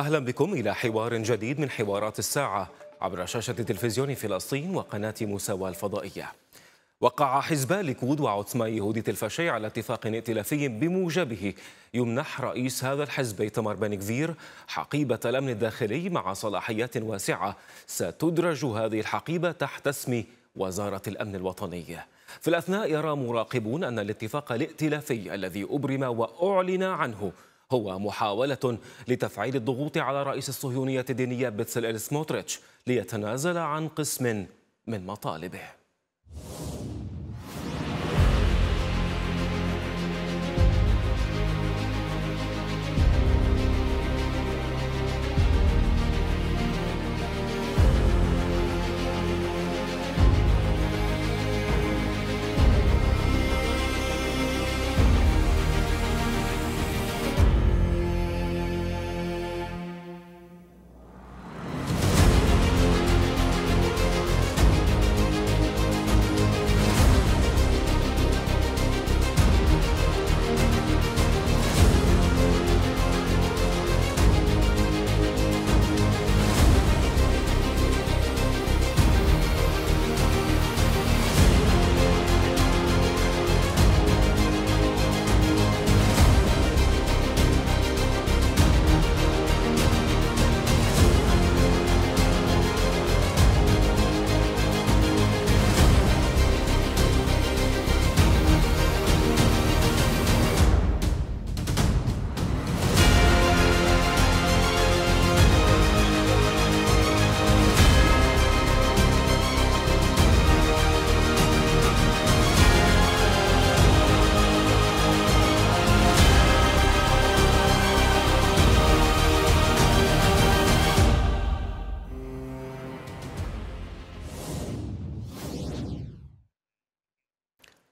أهلا بكم إلى حوار جديد من حوارات الساعة عبر شاشة تلفزيون فلسطين وقناة مساواة الفضائية وقع حزب ليكود وعثمان يهودي الفاشي على اتفاق ائتلافي بموجبه يمنح رئيس هذا الحزب إيتمار بن كفير حقيبة الأمن الداخلي مع صلاحيات واسعة ستدرج هذه الحقيبة تحت اسم وزارة الأمن الوطني في الأثناء يرى مراقبون أن الاتفاق الائتلافي الذي أبرم وأعلن عنه هو محاولة لتفعيل الضغوط على رئيس الصهيونية الدينية بيتسل سموتريتش ليتنازل عن قسم من مطالبه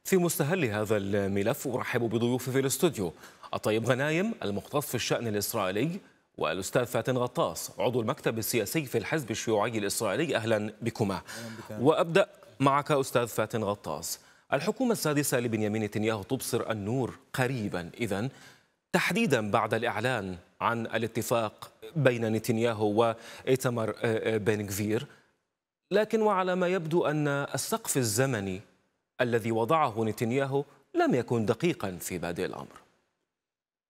في مستهل هذا الملف أرحب بضيوفي في الاستوديو الطيب غنايم المختص في الشأن الإسرائيلي والأستاذ فاتن غطاس عضو المكتب السياسي في الحزب الشيوعي الإسرائيلي أهلا بكما وأبدأ معك أستاذ فاتن غطاس الحكومة السادسة لبنيامين نتنياهو تبصر النور قريبا إذا تحديدا بعد الإعلان عن الاتفاق بين نتنياهو وإيتمر آه، آه، بن كفير لكن وعلى ما يبدو أن السقف الزمني الذي وضعه نتنياهو لم يكن دقيقا في بادئ الأمر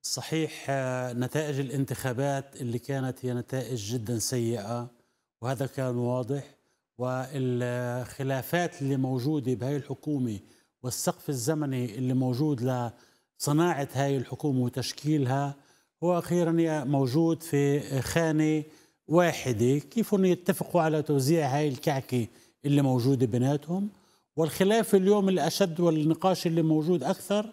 صحيح آه، نتائج الانتخابات اللي كانت هي نتائج جدا سيئة وهذا كان واضح والخلافات اللي موجودة بهي الحكومة والسقف الزمني اللي موجود لصناعة هاي الحكومة وتشكيلها هو أخيرا موجود في خانة واحدة كيف يتفقوا على توزيع هاي الكعكة اللي موجودة بيناتهم والخلاف اليوم الأشد والنقاش اللي موجود أكثر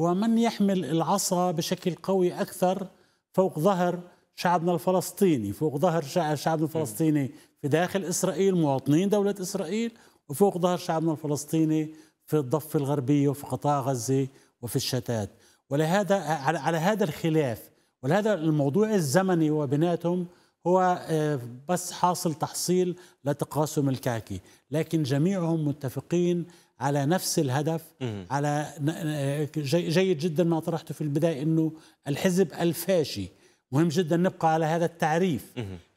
هو من يحمل العصا بشكل قوي أكثر فوق ظهر شعبنا الفلسطيني فوق ظهر شعبنا الفلسطيني في داخل إسرائيل مواطنين دولة إسرائيل وفوق ظهر شعبنا الفلسطيني في الضفة الغربية وفي قطاع غزة وفي الشتات ولهذا على هذا الخلاف ولهذا الموضوع الزمني وبناتهم هو آه، بس حاصل تحصيل لتقاسم الكعكي لكن جميعهم متفقين على نفس الهدف على آه، جيد جدا ما طرحته في البدايه انه الحزب الفاشي مهم جدا نبقى على هذا التعريف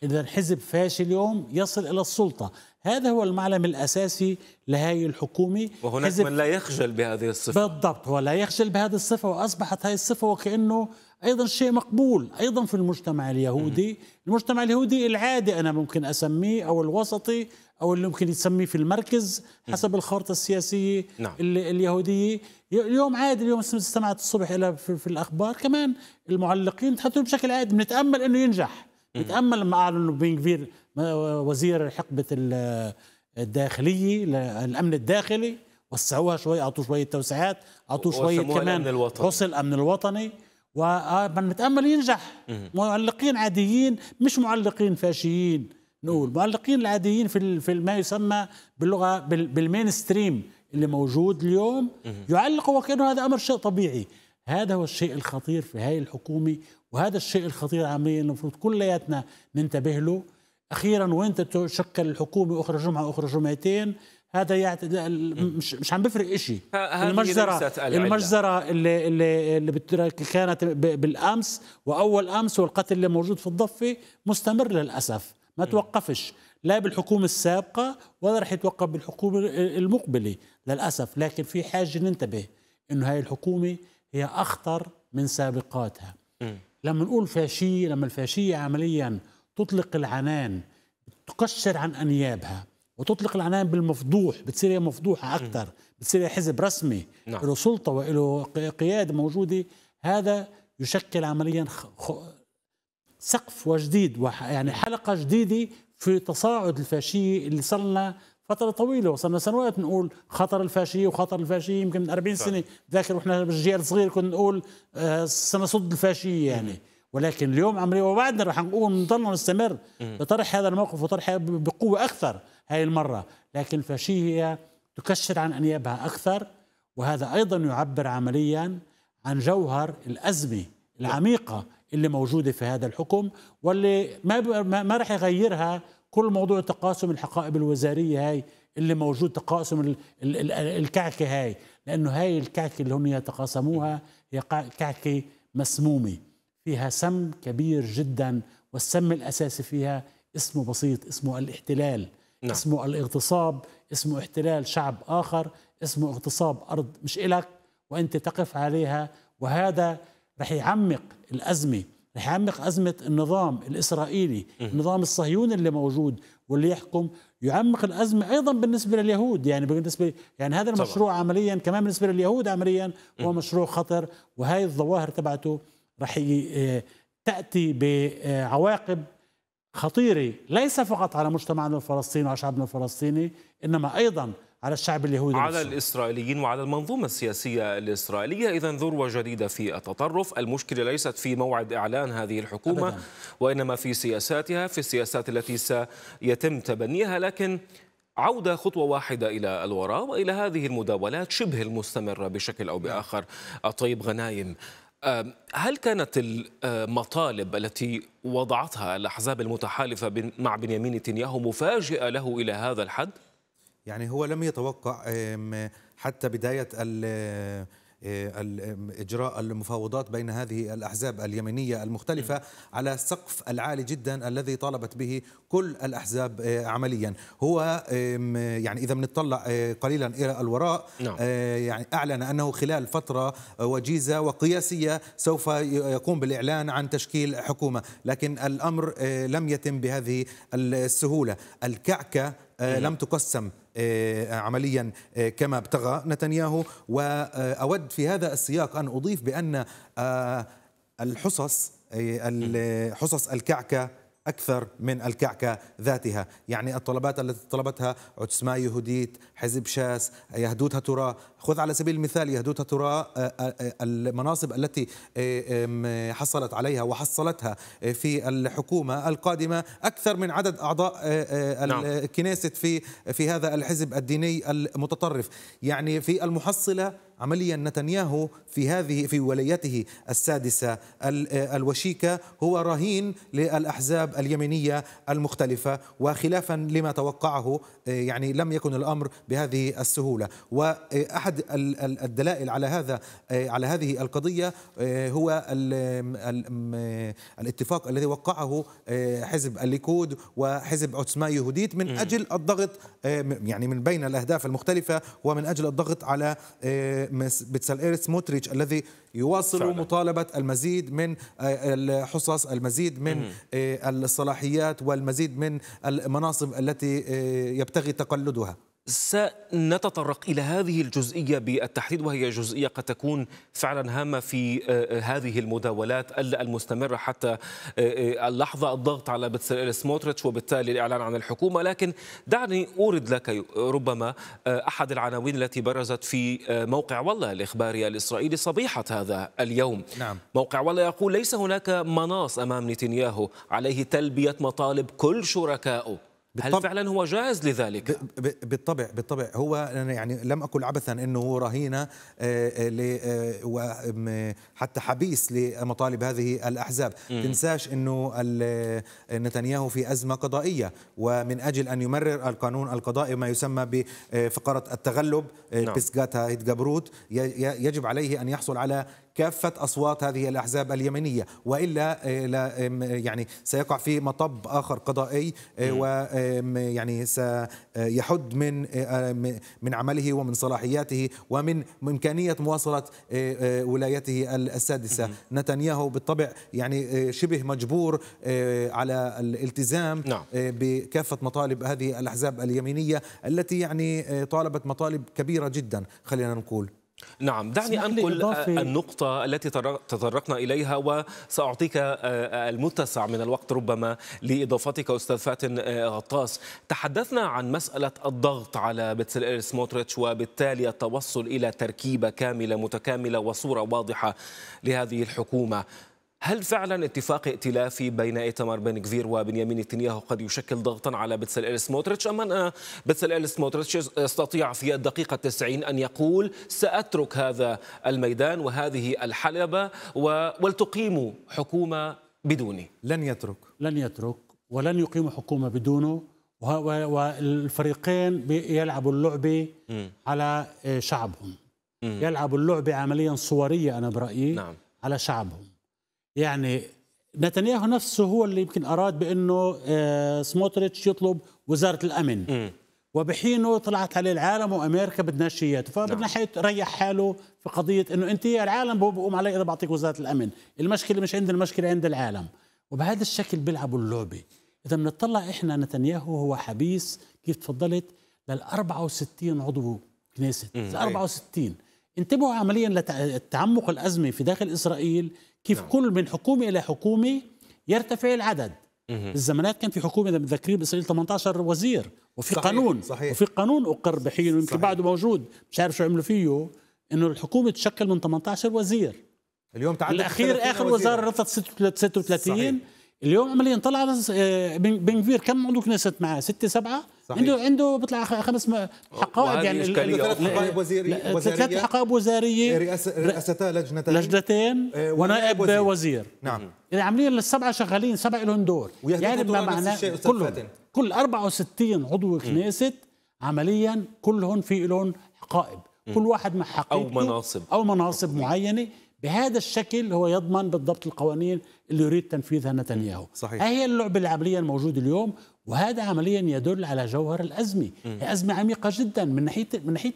اذا حزب فاشي اليوم يصل الى السلطه هذا هو المعلم الاساسي لهاي الحكومه وهناك من لا يخجل بهذه الصفه بالضبط هو لا يخجل بهذه الصفه واصبحت هذه الصفه وكانه ايضا شيء مقبول ايضا في المجتمع اليهودي المجتمع اليهودي العادي انا ممكن اسميه او الوسطي او اللي ممكن يسميه في المركز حسب الخارطه السياسيه نعم. اليهوديه اليوم عادي اليوم استمعت الصبح الى في, في الاخبار كمان المعلقين تحطوا بشكل عادي بنتامل انه ينجح بنتامل لما اعلنوا بنكفير وزير حقبه الداخليه الامن الداخلي وسعوها شوي اعطوه شويه توسعات اعطوه شويه كمان الأمن الوطني. وصل الامن الوطني ومن نتامل ينجح معلقين عاديين مش معلقين فاشيين نقول معلقين العاديين في في ما يسمى باللغه بالمين ستريم اللي موجود اليوم يعلق وكانه هذا امر شيء طبيعي هذا هو الشيء الخطير في هاي الحكومه وهذا الشيء الخطير عمليا المفروض كلياتنا ننتبه له اخيرا وين تشكل الحكومه اخرى جمعه اخرى جمعتين هذا يعني مش مش عم بفرق شيء المجزره المجزره اللي اللي, اللي كانت بالامس واول امس والقتل اللي موجود في الضفه مستمر للاسف ما توقفش لا بالحكومة السابقة ولا رح يتوقف بالحكومة المقبلة للأسف لكن في حاجة ننتبه أنه هاي الحكومة هي أخطر من سابقاتها م. لما نقول فاشية لما الفاشية عمليا تطلق العنان تقشر عن أنيابها وتطلق العنان بالمفضوح بتصير هي مفضوحه اكثر بتصير هي حزب رسمي نعم. له سلطه وله قياده موجوده هذا يشكل عمليا سقف وجديد يعني نعم. حلقه جديده في تصاعد الفاشيه اللي لنا فترة طويلة وصلنا سنوات نقول خطر الفاشية وخطر الفاشية يمكن من 40 سنة ذاكر واحنا بالجيل الصغير كنا نقول آه، سنصد الفاشية يعني مم. ولكن اليوم عمري وبعدنا رح نقول نضل نستمر بطرح هذا الموقف وطرح بقوة أكثر هاي المرة لكن هي تكشر عن أنيابها أكثر وهذا أيضا يعبر عمليا عن جوهر الأزمة العميقة اللي موجودة في هذا الحكم واللي ما, ما رح يغيرها كل موضوع تقاسم الحقائب الوزارية هاي اللي موجود تقاسم الكعكة هاي لأنه هاي الكعكة اللي هم يتقاسموها هي كعكة مسمومة فيها سم كبير جدا والسم الأساسي فيها اسمه بسيط اسمه الاحتلال نعم. اسمه الاغتصاب اسمه احتلال شعب آخر اسمه اغتصاب أرض مش إلك وأنت تقف عليها وهذا رح يعمق الأزمة رح يعمق أزمة النظام الإسرائيلي النظام الصهيوني اللي موجود واللي يحكم يعمق الأزمة أيضا بالنسبة لليهود يعني بالنسبة يعني هذا المشروع طبعا. عمليا كمان بالنسبة لليهود عمليا هو مشروع خطر وهي الظواهر تبعته رح آه، تأتي بعواقب خطيرة ليس فقط على مجتمعنا الفلسطيني وعلى شعبنا الفلسطيني إنما أيضا على الشعب اليهودي على نفسه. الإسرائيليين وعلى المنظومة السياسية الإسرائيلية إذا ذروة جديدة في التطرف المشكلة ليست في موعد إعلان هذه الحكومة أبداً. وإنما في سياساتها في السياسات التي سيتم تبنيها لكن عودة خطوة واحدة إلى الوراء وإلى هذه المداولات شبه المستمرة بشكل أو بآخر نعم. أطيب غنايم هل كانت المطالب التي وضعتها الأحزاب المتحالفة مع بنيامين نتنياهو مفاجئة له إلى هذا الحد؟ يعني هو لم يتوقع حتى بداية آه، آه، إجراء المفاوضات بين هذه الأحزاب اليمينية المختلفة على السقف العالي جدا الذي طالبت به كل الأحزاب آه، عمليا هو يعني إذا بنطلع قليلا إلى الوراء نعم. يعني أعلن أنه خلال فترة وجيزة وقياسية سوف يقوم بالإعلان عن تشكيل حكومة لكن الأمر لم يتم بهذه السهولة الكعكة آه، إيه. لم تقسم آه، عمليا آه، كما ابتغى نتنياهو وأود في هذا السياق أن أضيف بأن الحصص حصص الكعكة أكثر من الكعكة ذاتها يعني الطلبات التي طلبتها عثمان يهوديت حزب شاس يهدوتها ترى خذ على سبيل المثال يهدوت ترى آه، آه، آه، المناصب التي حصلت عليها وحصلتها في الحكومة القادمة أكثر من عدد أعضاء نعم. الكنيسة في في هذا الحزب الديني المتطرف يعني في المحصلة عمليا نتنياهو في هذه في ولايته السادسه الوشيكه هو رهين للاحزاب اليمينيه المختلفه وخلافا لما توقعه يعني لم يكن الامر بهذه السهوله واحد احد الدلائل على هذا آه، على هذه القضيه آه، هو آه، الاتفاق الذي وقعه حزب الليكود وحزب عثماء يهوديت من اجل الضغط يعني من بين الاهداف المختلفه ومن اجل الضغط على ايرس سموتريتش الذي يواصل فعلا. مطالبه المزيد من الحصص المزيد من الصلاحيات والمزيد من المناصب التي يبتغي تقلدها سنتطرق إلى هذه الجزئية بالتحديد وهي جزئية قد تكون فعلا هامة في آه، آه، هذه المداولات المستمرة حتى آه، اللحظة الضغط على سموتريتش وبالتالي الإعلان عن الحكومة لكن دعني أورد لك ربما أحد العناوين التي برزت في موقع والله الإخباري الإسرائيلي صبيحة هذا اليوم نعم. موقع والله يقول ليس هناك مناص أمام نتنياهو عليه تلبية مطالب كل شركائه بالطبع هل فعلا هو جاهز لذلك؟ بالطبع بالطبع هو يعني لم اقل عبثا انه رهينه آه، آه، آه، حتى حبيس لمطالب هذه الاحزاب، م. تنساش انه نتنياهو في ازمه قضائيه ومن اجل ان يمرر القانون القضائي ما يسمى بفقره التغلب نعم. بسكاتا جبروت يجب عليه ان يحصل على كافة أصوات هذه الأحزاب اليمنية وإلا آه، آه، يعني سيقع في مطب آخر قضائي آه، ويعني سيحد من من عمله ومن صلاحياته ومن إمكانية مواصلة ولايته السادسة نتنياهو بالطبع يعني شبه مجبور على الالتزام نعم. بكافة مطالب هذه الأحزاب اليمينية التي يعني طالبت مطالب كبيرة جدا خلينا نقول نعم دعني أنقل النقطة التي تطرقنا إليها وسأعطيك آه، آه، المتسع من الوقت ربما لإضافتك أستاذ فاتن آه، غطاس تحدثنا عن مسألة الضغط على إيرس سموتريتش وبالتالي التوصل إلى تركيبة كاملة متكاملة وصورة واضحة لهذه الحكومة هل فعلا اتفاق ائتلافي بين إيتمار بن كفير وبنيامين نتنياهو قد يشكل ضغطا على ال سموتريتش أم أن ال سموتريتش يستطيع في الدقيقة 90 أن يقول سأترك هذا الميدان وهذه الحلبة ولتقيموا حكومة بدوني لن يترك لن يترك ولن يقيموا حكومة بدونه والفريقين يلعبوا اللعبة م. على آه، شعبهم م. يلعبوا اللعبة عمليا صورية أنا برأيي نعم. على شعبهم يعني نتنياهو نفسه هو اللي يمكن اراد بانه آه، سموتريتش يطلب وزاره الامن م. وبحينه طلعت عليه العالم وامريكا بدناش اياه فبدنا نعم. حيت ريح حاله في قضيه انه انت يا العالم بقوم علي اذا بعطيك وزاره الامن المشكله مش عند المشكله عند العالم وبهذا الشكل بيلعبوا اللعبه اذا بنطلع احنا نتنياهو هو حبيس كيف تفضلت لل 64 عضو كنيسة 64 انتبهوا عمليا لتعمق الأزمة في داخل إسرائيل كيف نعم. كل من حكومه الى حكومه يرتفع العدد الزمانات كان في حكومه اذا متذكرين باسرائيل 18 وزير وفي صحيح. قانون صحيح. وفي قانون اقر بحينه يمكن بعده موجود مش عارف شو عملوا فيه انه الحكومه تشكل من 18 وزير اليوم تعدد الاخير اخر وزاره رفضت 36 صحيح. اليوم عمليا طلع آه، بن بنفير كم عنده كنيست معاه؟ ستة سبعة صحيح. عنده عنده بيطلع خمس حقائب يعني ثلاث حقائب وزيريه وزاريه ثلاث حقائب وزاريه إيه، رئاستا لجنتين لجنتين إيه، ونائب وزير, وزير. نعم يعني عاملين السبعه شغالين سبعه لهم دور يعني ما معناه كلهم كل 64 عضو كنيسة عمليا كلهم في لهم حقائب كل واحد مع حقيبته او مناصب او مناصب معينه بهذا الشكل هو يضمن بالضبط القوانين اللي يريد تنفيذها نتنياهو صحيح هي اللعبة العملية الموجودة اليوم وهذا عمليا يدل على جوهر الأزمة هي أزمة عميقة جدا من ناحية من ناحية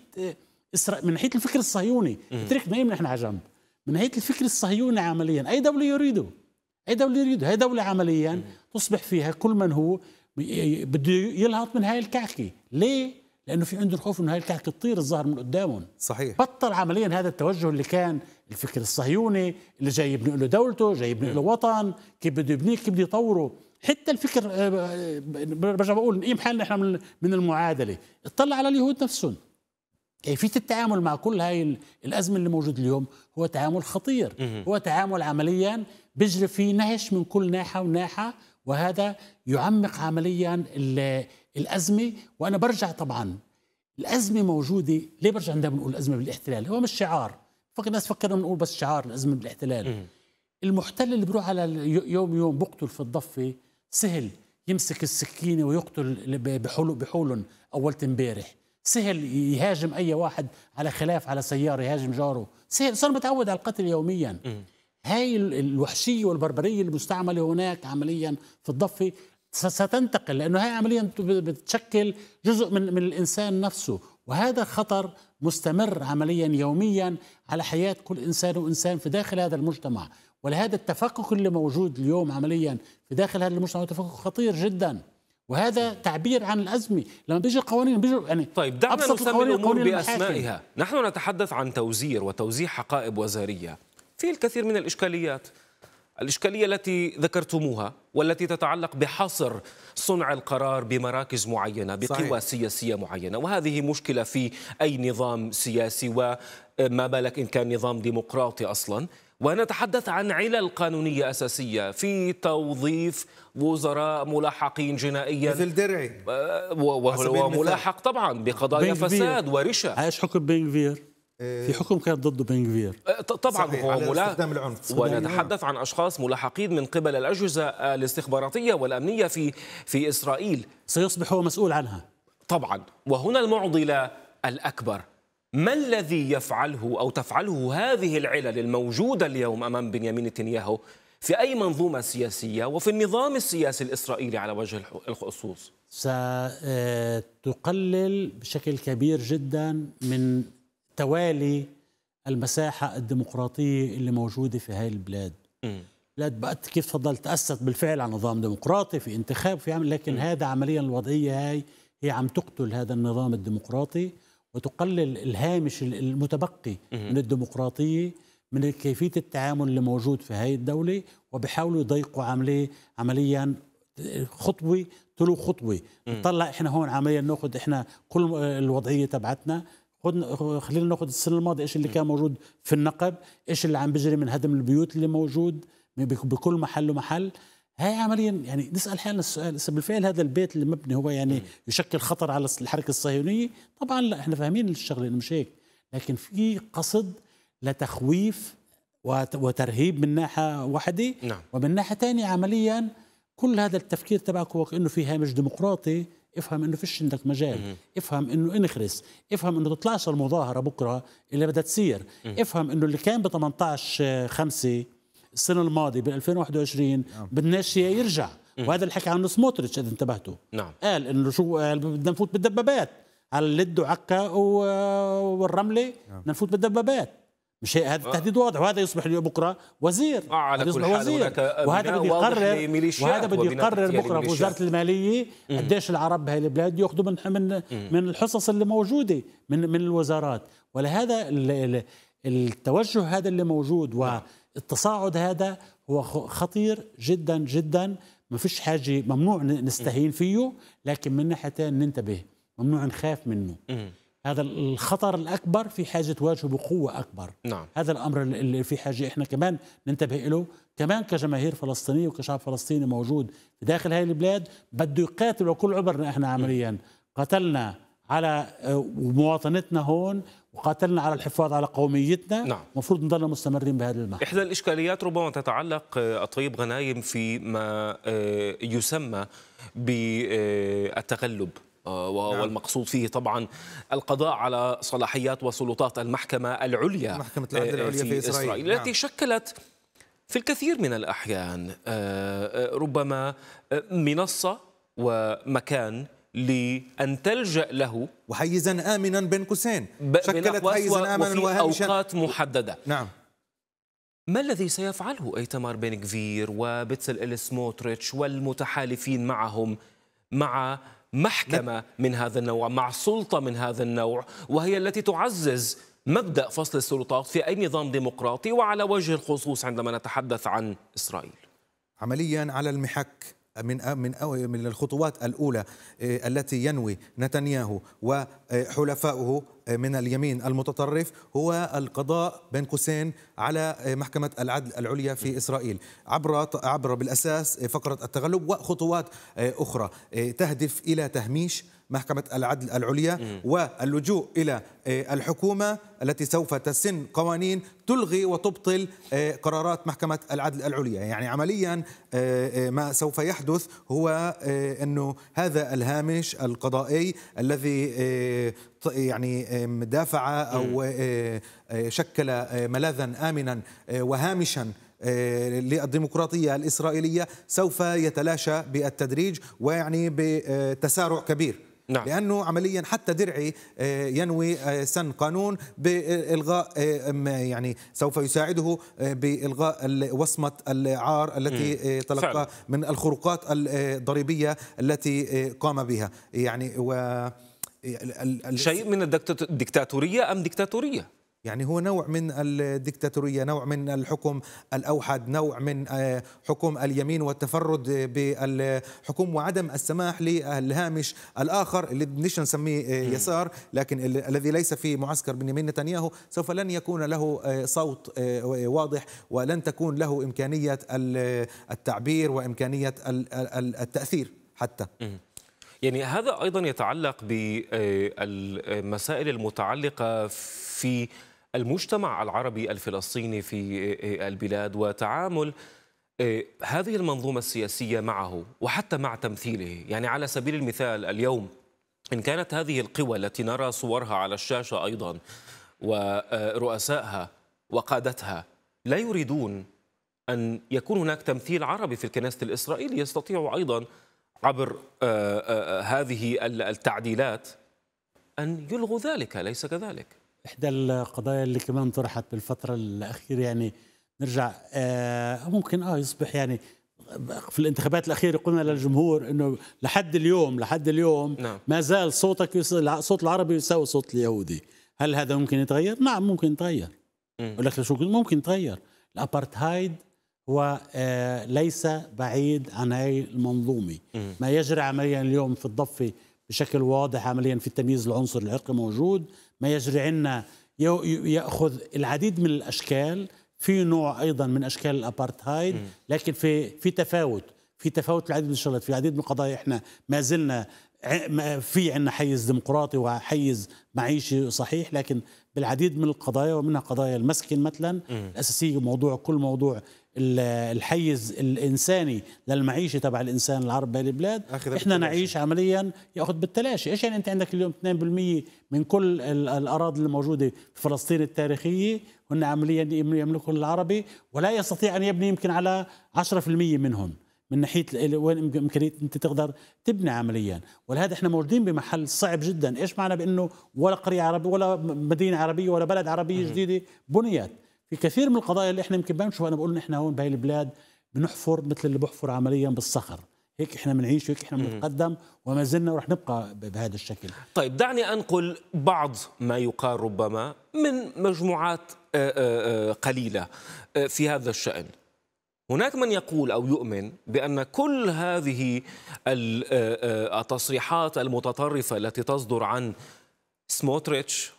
إسرائيل من ناحية الفكر الصهيوني اتركنا ما نحن على جنب من ناحية الفكر الصهيوني عمليا أي دولة يريده أي دولة يريده هي دولة عمليا تصبح فيها كل من هو بده يلهط من هاي الكعكة ليه؟ لانه في عنده الخوف انه هاي الكعكه تطير الظهر من قدامهم صحيح بطل عمليا هذا التوجه اللي كان الفكر الصهيوني اللي جاي يبني له دولته جاي يبني له وطن كيف بده يبنيه كيف بده يطوره حتى الفكر آه، آه، برجع بقول نقيم إيه حالنا احنا من المعادله اطلع على اليهود نفسهم كيفيه التعامل مع كل هاي الازمه اللي موجود اليوم هو تعامل خطير هو تعامل عمليا بيجري فيه نهش من كل ناحيه وناحيه وهذا يعمق عمليا الازمه وانا برجع طبعا الازمه موجوده ليه برجع دائما بنقول الازمه بالاحتلال هو مش شعار فقط الناس فكرنا بنقول بس شعار الازمه بالاحتلال المحتل اللي بيروح على يوم يوم بقتل في الضفه سهل يمسك السكينه ويقتل بحول بحول اول امبارح سهل يهاجم اي واحد على خلاف على سياره يهاجم جاره سهل صار متعود على القتل يوميا هاي الوحشيه والبربريه المستعمله هناك عمليا في الضفه ستنتقل لانه هاي عمليا بتشكل جزء من من الانسان نفسه وهذا خطر مستمر عمليا يوميا على حياة كل إنسان وإنسان في داخل هذا المجتمع ولهذا التفكك اللي موجود اليوم عمليا في داخل هذا المجتمع تفكك خطير جدا وهذا تعبير عن الأزمة لما بيجي القوانين بيجي يعني طيب دعنا نسمي الأمور بأسمائها نحن نتحدث عن توزير وتوزيع حقائب وزارية في الكثير من الإشكاليات الإشكالية التي ذكرتموها والتي تتعلق بحصر صنع القرار بمراكز معينة بقوى صحيح. سياسية معينة وهذه مشكلة في أي نظام سياسي وما بالك إن كان نظام ديمقراطي أصلاً ونتحدث عن علل قانونية أساسية في توظيف وزراء ملاحقين جنائيا مثل درعي آه، وملاحق طبعا بقضايا فساد ورشا عايش حكم بينغفير في حكم كان ضد بنغفير أه، طبعا صحيح. هو ملا... استخدام العنف ونتحدث عن اشخاص ملاحقين من قبل الاجهزه الاستخباراتيه والامنيه في في اسرائيل سيصبح هو مسؤول عنها طبعا وهنا المعضله الاكبر ما الذي يفعله او تفعله هذه العلل الموجوده اليوم امام بنيامين نتنياهو في اي منظومه سياسيه وفي النظام السياسي الاسرائيلي على وجه الخصوص ستقلل آه، بشكل كبير جدا من توالي المساحه الديمقراطيه اللي موجوده في هاي البلاد بلاد بقت كيف تفضلت تاسست بالفعل على نظام ديمقراطي في انتخاب في عمل لكن م. هذا عمليا الوضعيه هاي هي عم تقتل هذا النظام الديمقراطي وتقلل الهامش المتبقي م. من الديمقراطيه من كيفيه التعامل اللي موجود في هاي الدوله وبيحاولوا يضيقوا عمليه عمليا خطوه تلو خطوه طلع احنا هون عمليا ناخذ احنا كل الوضعيه تبعتنا خلينا ناخذ السنه الماضيه ايش اللي كان موجود في النقب ايش اللي عم بيجري من هدم البيوت اللي موجود بكل محل ومحل هاي عمليا يعني نسال حالنا السؤال اذا بالفعل هذا البيت اللي مبني هو يعني يشكل خطر على الحركه الصهيونيه طبعا لا احنا فاهمين الشغله انه مش هيك لكن في قصد لتخويف وترهيب من ناحيه واحده نعم. ومن ناحيه ثانيه عمليا كل هذا التفكير تبعك هو كانه في هامش ديمقراطي افهم انه فيش عندك مجال افهم انه انخرس افهم انه تطلعش المظاهره بكره اللي بدها تصير افهم انه اللي كان ب 18 5 آه، السنه الماضيه ب 2021 نعم. بدناش يرجع وهذا الحكي عنه سموتريتش اذا انتبهتوا نعم. قال انه شو قال بدنا نفوت بالدبابات على اللد وعكا آه، والرمله نعم. بدنا نفوت بالدبابات مش هذا التهديد آه. واضح وهذا يصبح اليوم بكره وزير آه على كل حال وزير آه، وهذا بده يقرر وهذا بده يقرر بكره بوزاره الماليه قديش العرب بهي البلاد ياخذوا من من من الحصص اللي موجوده من من الوزارات ولهذا التوجه هذا اللي موجود والتصاعد هذا هو خطير جدا جدا ما فيش حاجه ممنوع نستهين فيه لكن من ناحيه ننتبه ممنوع نخاف منه مم. هذا الخطر الأكبر في حاجة تواجهه بقوة أكبر نعم. هذا الأمر اللي في حاجة إحنا كمان ننتبه له كمان كجماهير فلسطينية وكشعب فلسطيني موجود داخل هذه البلاد بده يقاتل وكل عبرنا إحنا عمليا قتلنا على آه، مواطنتنا هون وقاتلنا على الحفاظ على قوميتنا نعم. المفروض نضلنا مستمرين بهذا المحور إحدى الإشكاليات ربما تتعلق آه، أطيب غنايم في ما آه، يسمى بالتغلب آه، نعم. والمقصود فيه طبعا القضاء على صلاحيات وسلطات المحكمة العليا محكمة آه، العدل العليا في, في إسرائيل, التي نعم. شكلت في الكثير من الأحيان آه، ربما منصة ومكان لأن تلجأ له وحيزا آمنا بين قوسين شكلت حيزا آمنا وفي أوقات محددة نعم ما الذي سيفعله ايتمار بن كفير وبتسل اليس موتريتش والمتحالفين معهم مع محكمة نعم. من هذا النوع مع سلطة من هذا النوع وهي التي تعزز مبدأ فصل السلطات في أي نظام ديمقراطي وعلى وجه الخصوص عندما نتحدث عن إسرائيل عمليا على المحك من من من الخطوات الاولى آه، التي ينوي نتنياهو وحلفائه آه، من اليمين المتطرف هو القضاء بين قوسين على آه، محكمه العدل العليا في اسرائيل عبر عبر بالاساس فقره التغلب وخطوات اخرى تهدف الى تهميش محكمة العدل العليا واللجوء إلى آه، الحكومة التي سوف تسن قوانين تلغي وتبطل آه، قرارات محكمة العدل العليا يعني عمليا آه، ما سوف يحدث هو أنه هذا الهامش القضائي الذي يعني دافع أو شكل ملاذا آمنا وهامشا للديمقراطية الإسرائيلية سوف يتلاشى بالتدريج ويعني بتسارع كبير نعم. لأنه عمليا حتى درعي آه، ينوي آه، سن قانون بإلغاء آه، يعني سوف يساعده بإلغاء وصمة العار التي تلقى من الخروقات الضريبية التي قام بها يعني و شيء من الدكتاتورية أم دكتاتورية يعني هو نوع من الدكتاتورية نوع من الحكم الأوحد نوع من آه، حكم اليمين والتفرد بالحكم وعدم السماح للهامش الآخر اللي بنش نسميه آه، يسار لكن الذي ليس في معسكر بنيامين نتنياهو سوف لن يكون له آه، صوت واضح ولن تكون له إمكانية التعبير وإمكانية التأثير حتى يعني هذا ايضا يتعلق بالمسائل المتعلقه في المجتمع العربي الفلسطيني في آه، آه، البلاد وتعامل آه، هذه المنظومة السياسية معه وحتى مع تمثيله يعني على سبيل المثال اليوم إن كانت هذه القوى التي نرى صورها على الشاشة أيضا ورؤسائها وقادتها لا يريدون أن يكون هناك تمثيل عربي في الكنيسة الإسرائيلي يستطيع أيضا عبر هذه التعديلات أن يلغوا ذلك أليس كذلك؟ إحدى القضايا اللي كمان طرحت بالفترة الأخيرة يعني نرجع آه ممكن آه يصبح يعني في الانتخابات الأخيرة قلنا للجمهور أنه لحد اليوم لحد اليوم نعم. ما زال صوتك صوت العربي يساوي صوت اليهودي هل هذا ممكن يتغير؟ نعم ممكن يتغير أقول لك شو ممكن يتغير الأبارتهايد هو آه، ليس بعيد عن هاي المنظومة ما يجري عمليا اليوم في الضفة بشكل واضح عمليا في التمييز العنصر العرقي موجود ما يجري عنا ياخذ العديد من الاشكال في نوع ايضا من اشكال الابارتهايد لكن في في تفاوت في تفاوت العديد من الشغلات في العديد من القضايا احنا ما زلنا في عندنا حيز ديمقراطي وحيز معيشي صحيح لكن بالعديد من القضايا ومنها قضايا المسكن مثلا الاساسيه موضوع كل موضوع الحيز الانساني للمعيشه تبع الانسان العرب بهالبلاد احنا نعيش عمليا ياخذ بالتلاشي، ايش يعني انت عندك اليوم 2% من كل الاراضي الموجوده في فلسطين التاريخيه هن عمليا يملكهم العربي ولا يستطيع ان يبني يمكن على 10% منهم من ناحيه وين امكانيه انت تقدر تبني عمليا ولهذا احنا موجودين بمحل صعب جدا ايش معنى بانه ولا قريه عربيه ولا مدينه عربيه ولا بلد عربيه جديده بنيت في كثير من القضايا اللي احنا يمكن ما بنشوفها انا بقول ان احنا هون بهي البلاد بنحفر مثل اللي بحفر عمليا بالصخر هيك احنا بنعيش وهيك احنا بنتقدم وما زلنا ورح نبقى بهذا الشكل طيب دعني انقل بعض ما يقال ربما من مجموعات آه، آه، آه، قليله في هذا الشان هناك من يقول او يؤمن بان كل هذه التصريحات المتطرفه التي تصدر عن سموتريتش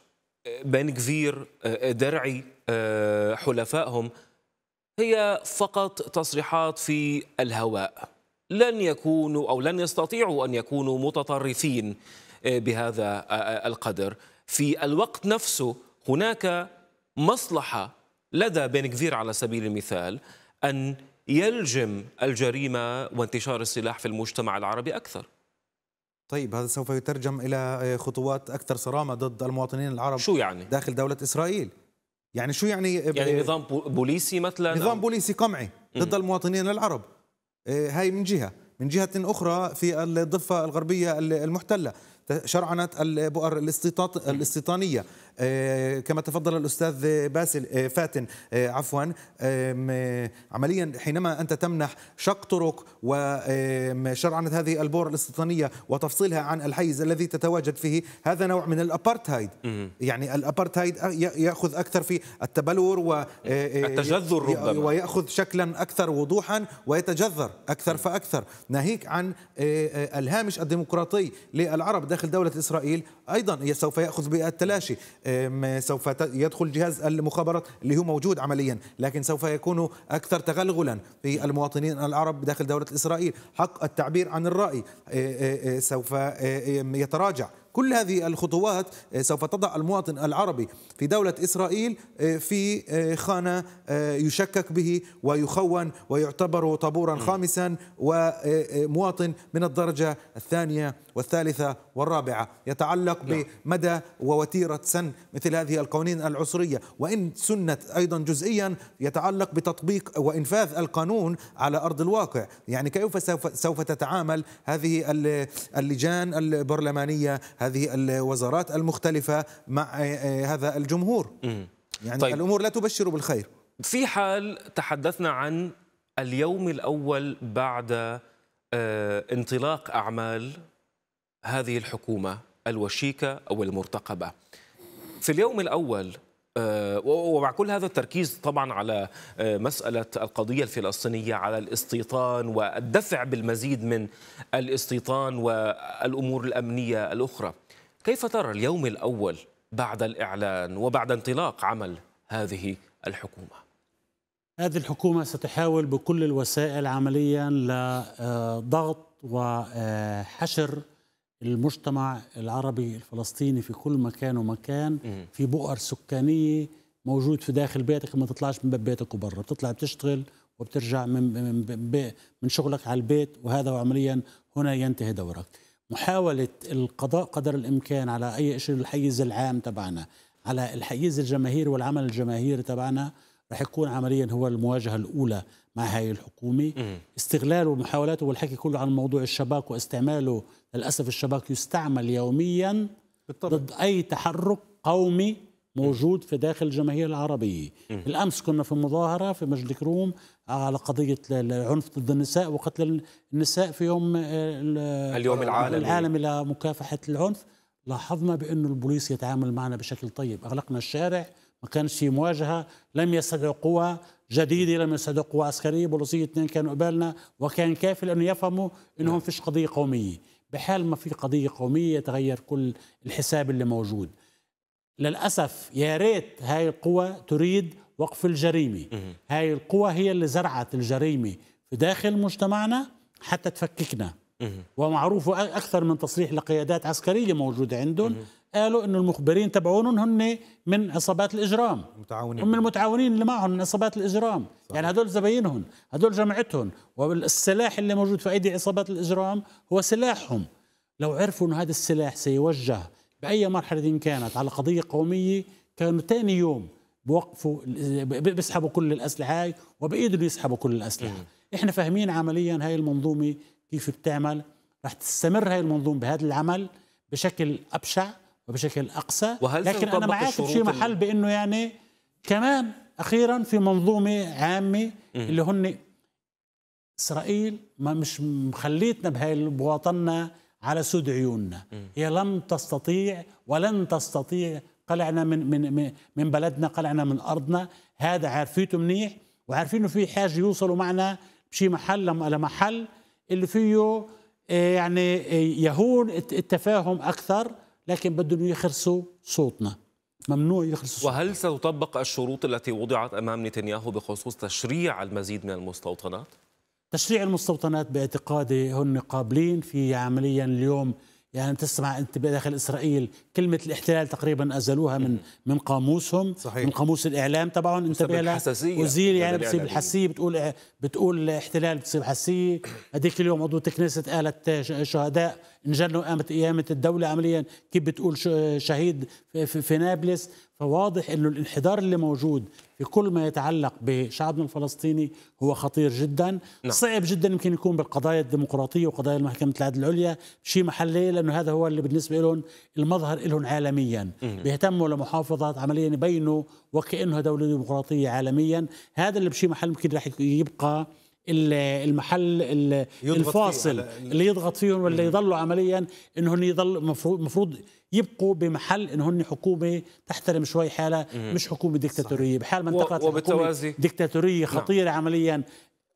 بن كفير آه، درعي آه، حلفائهم هي فقط تصريحات في الهواء لن يكونوا او لن يستطيعوا ان يكونوا متطرفين آه، بهذا القدر في الوقت نفسه هناك مصلحه لدى بن كفير على سبيل المثال ان يلجم الجريمه وانتشار السلاح في المجتمع العربي اكثر طيب هذا سوف يترجم إلى آه، خطوات أكثر صرامة ضد المواطنين العرب شو يعني؟ داخل دولة إسرائيل يعني شو يعني آه، يعني آه، نظام بوليسي مثلا نظام بوليسي قمعي ضد المواطنين العرب هاي من جهة من جهة أخرى في الضفة الغربية المحتلة شرعنت البؤر الاستيطانية آه، كما تفضل الأستاذ باسل آه، فاتن آه، عفوا عمليا حينما أنت تمنح شق طرق وشرعنة هذه البور الاستيطانية وتفصيلها عن الحيز الذي تتواجد فيه هذا نوع من الأبارتهايد يعني الأبارتهايد يأخذ أكثر في التبلور و التجذر ربما ويأخذ شكلا أكثر وضوحا ويتجذر أكثر فأكثر ناهيك عن الهامش الديمقراطي للعرب داخل دولة إسرائيل أيضا سوف يأخذ بالتلاشي سوف يدخل جهاز المخابرات اللي هو موجود عمليا لكن سوف يكون أكثر تغلغلا في المواطنين العرب داخل دولة إسرائيل حق التعبير عن الرأي سوف يتراجع كل هذه الخطوات آه، سوف تضع المواطن العربي في دولة إسرائيل آه، في آه، خانة يشكك به ويخون ويعتبر طابورا خامسا ومواطن من الدرجة الثانية والثالثة والرابعة يتعلق نعم. بمدى ووتيرة سن مثل هذه القوانين العنصرية وإن سنت أيضا جزئيا يتعلق بتطبيق وإنفاذ القانون على أرض الواقع يعني كيف سوف تتعامل هذه اللجان البرلمانية هذه الوزارات المختلفة مع آه، آه، هذا الجمهور يعني طيب. الأمور لا تبشر بالخير في حال تحدثنا عن اليوم الأول بعد آه، انطلاق أعمال هذه الحكومة الوشيكة أو المرتقبة في اليوم الأول آه، ومع كل هذا التركيز طبعا على آه، مسألة القضية الفلسطينية على الاستيطان والدفع بالمزيد من الاستيطان والأمور الأمنية الأخرى كيف ترى اليوم الأول بعد الإعلان وبعد انطلاق عمل هذه الحكومة؟ هذه الحكومة ستحاول بكل الوسائل عمليا لضغط آه، وحشر المجتمع العربي الفلسطيني في كل مكان ومكان في بؤر سكانيه موجود في داخل بيتك ما تطلعش من باب بيتك وبرا بتطلع بتشتغل وبترجع من من, من شغلك على البيت وهذا عمليا هنا ينتهي دورك محاولة القضاء قدر الإمكان على أي شيء الحيز العام تبعنا على الحيز الجماهيري والعمل الجماهيري تبعنا رح يكون عمليا هو المواجهة الأولى مع هاي الحكومة استغلاله ومحاولاته والحكي كله عن موضوع الشباك واستعماله للأسف الشباك يستعمل يوميا بالطبع. ضد أي تحرك قومي موجود في داخل الجماهير العربية الأمس كنا في مظاهرة في مجلس كروم آه، على قضية العنف ضد النساء وقتل النساء في يوم آه، اليوم آه، العالمي العالمي لمكافحة العنف لاحظنا بأن البوليس يتعامل معنا بشكل طيب أغلقنا الشارع ما كانش في مواجهة لم يستدعوا قوى جديده لما صدق وعسكريه بوليسيه اثنين كانوا قبالنا وكان كافي لانه يفهموا انه ما فيش قضيه قوميه بحال ما في قضيه قوميه يتغير كل الحساب اللي موجود للاسف يا ريت هاي القوى تريد وقف الجريمه هاي القوى هي اللي زرعت الجريمه في داخل مجتمعنا حتى تفككنا ومعروف اكثر من تصريح لقيادات عسكريه موجوده عندهم قالوا انه المخبرين تبعونهم هن من عصابات الاجرام متعاونين هم المتعاونين اللي معهم من عصابات الاجرام صحيح. يعني هدول زباينهم هدول جمعتهم والسلاح اللي موجود في ايدي عصابات الاجرام هو سلاحهم لو عرفوا انه هذا السلاح سيوجه باي مرحله إن كانت على قضيه قوميه كانوا ثاني يوم بوقفوا بيسحبوا كل الاسلحه هاي وبايدهم يسحبوا كل الاسلحه م. إيه. احنا فاهمين عمليا هاي المنظومه كيف بتعمل رح تستمر هاي المنظومه بهذا العمل بشكل ابشع وبشكل اقسى وهل لكن انا معك في محل بانه يعني كمان اخيرا في منظومه عامه اللي هن اسرائيل ما مش مخليتنا بهاي بواطنا على سود عيوننا هي لم تستطيع ولن تستطيع قلعنا من من من بلدنا قلعنا من ارضنا هذا عارفيته منيح وعارفين انه في حاجه يوصلوا معنا بشي محل لمحل اللي فيه آه، يعني آه، يهون التفاهم اكثر لكن بدهم يخرسوا صوتنا ممنوع يخلص وهل ستطبق الشروط التي وضعت امام نتنياهو بخصوص تشريع المزيد من المستوطنات؟ تشريع المستوطنات باعتقادي هن قابلين في عمليا اليوم يعني تسمع انت داخل اسرائيل كلمه الاحتلال تقريبا ازلوها من من قاموسهم صحيح. من قاموس الاعلام تبعهم انت وزير يعني بتصير الحسيه بتقول بتقول احتلال بتصير حسيه هذيك اليوم عضوة الكنيسة قالت شهداء انجلوا قامت قيامة الدولة عمليا كيف بتقول شهيد في نابلس فواضح انه الانحدار اللي موجود في كل ما يتعلق بشعبنا الفلسطيني هو خطير جدا نعم. صعب جدا يمكن يكون بالقضايا الديمقراطية وقضايا المحكمة العدل العليا شيء محلي لأنه هذا هو اللي بالنسبة لهم المظهر لهم عالميا بيهتموا لمحافظات عمليا يبينوا وكأنها دولة ديمقراطية عالميا هذا اللي بشيء محل يمكن رح يبقى المحل الفاصل اللي يضغط فيهم واللي يضلوا عمليا انهم يضل مفروض يبقوا بمحل انهم حكومه تحترم شوي حالها مش حكومه ديكتاتوريه بحال ما انتقلت ديكتاتوريه نعم. خطيره عمليا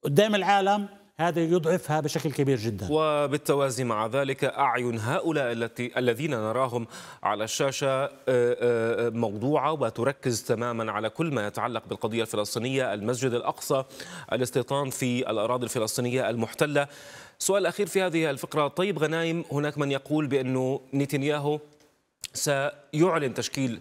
قدام العالم هذا يضعفها بشكل كبير جدا وبالتوازي مع ذلك أعين هؤلاء التي الذين نراهم على الشاشة آه، آه، موضوعة وتركز تماما على كل ما يتعلق بالقضية الفلسطينية المسجد الأقصى الاستيطان في الأراضي الفلسطينية المحتلة سؤال أخير في هذه الفقرة طيب غنايم هناك من يقول بأنه نتنياهو سيعلن تشكيل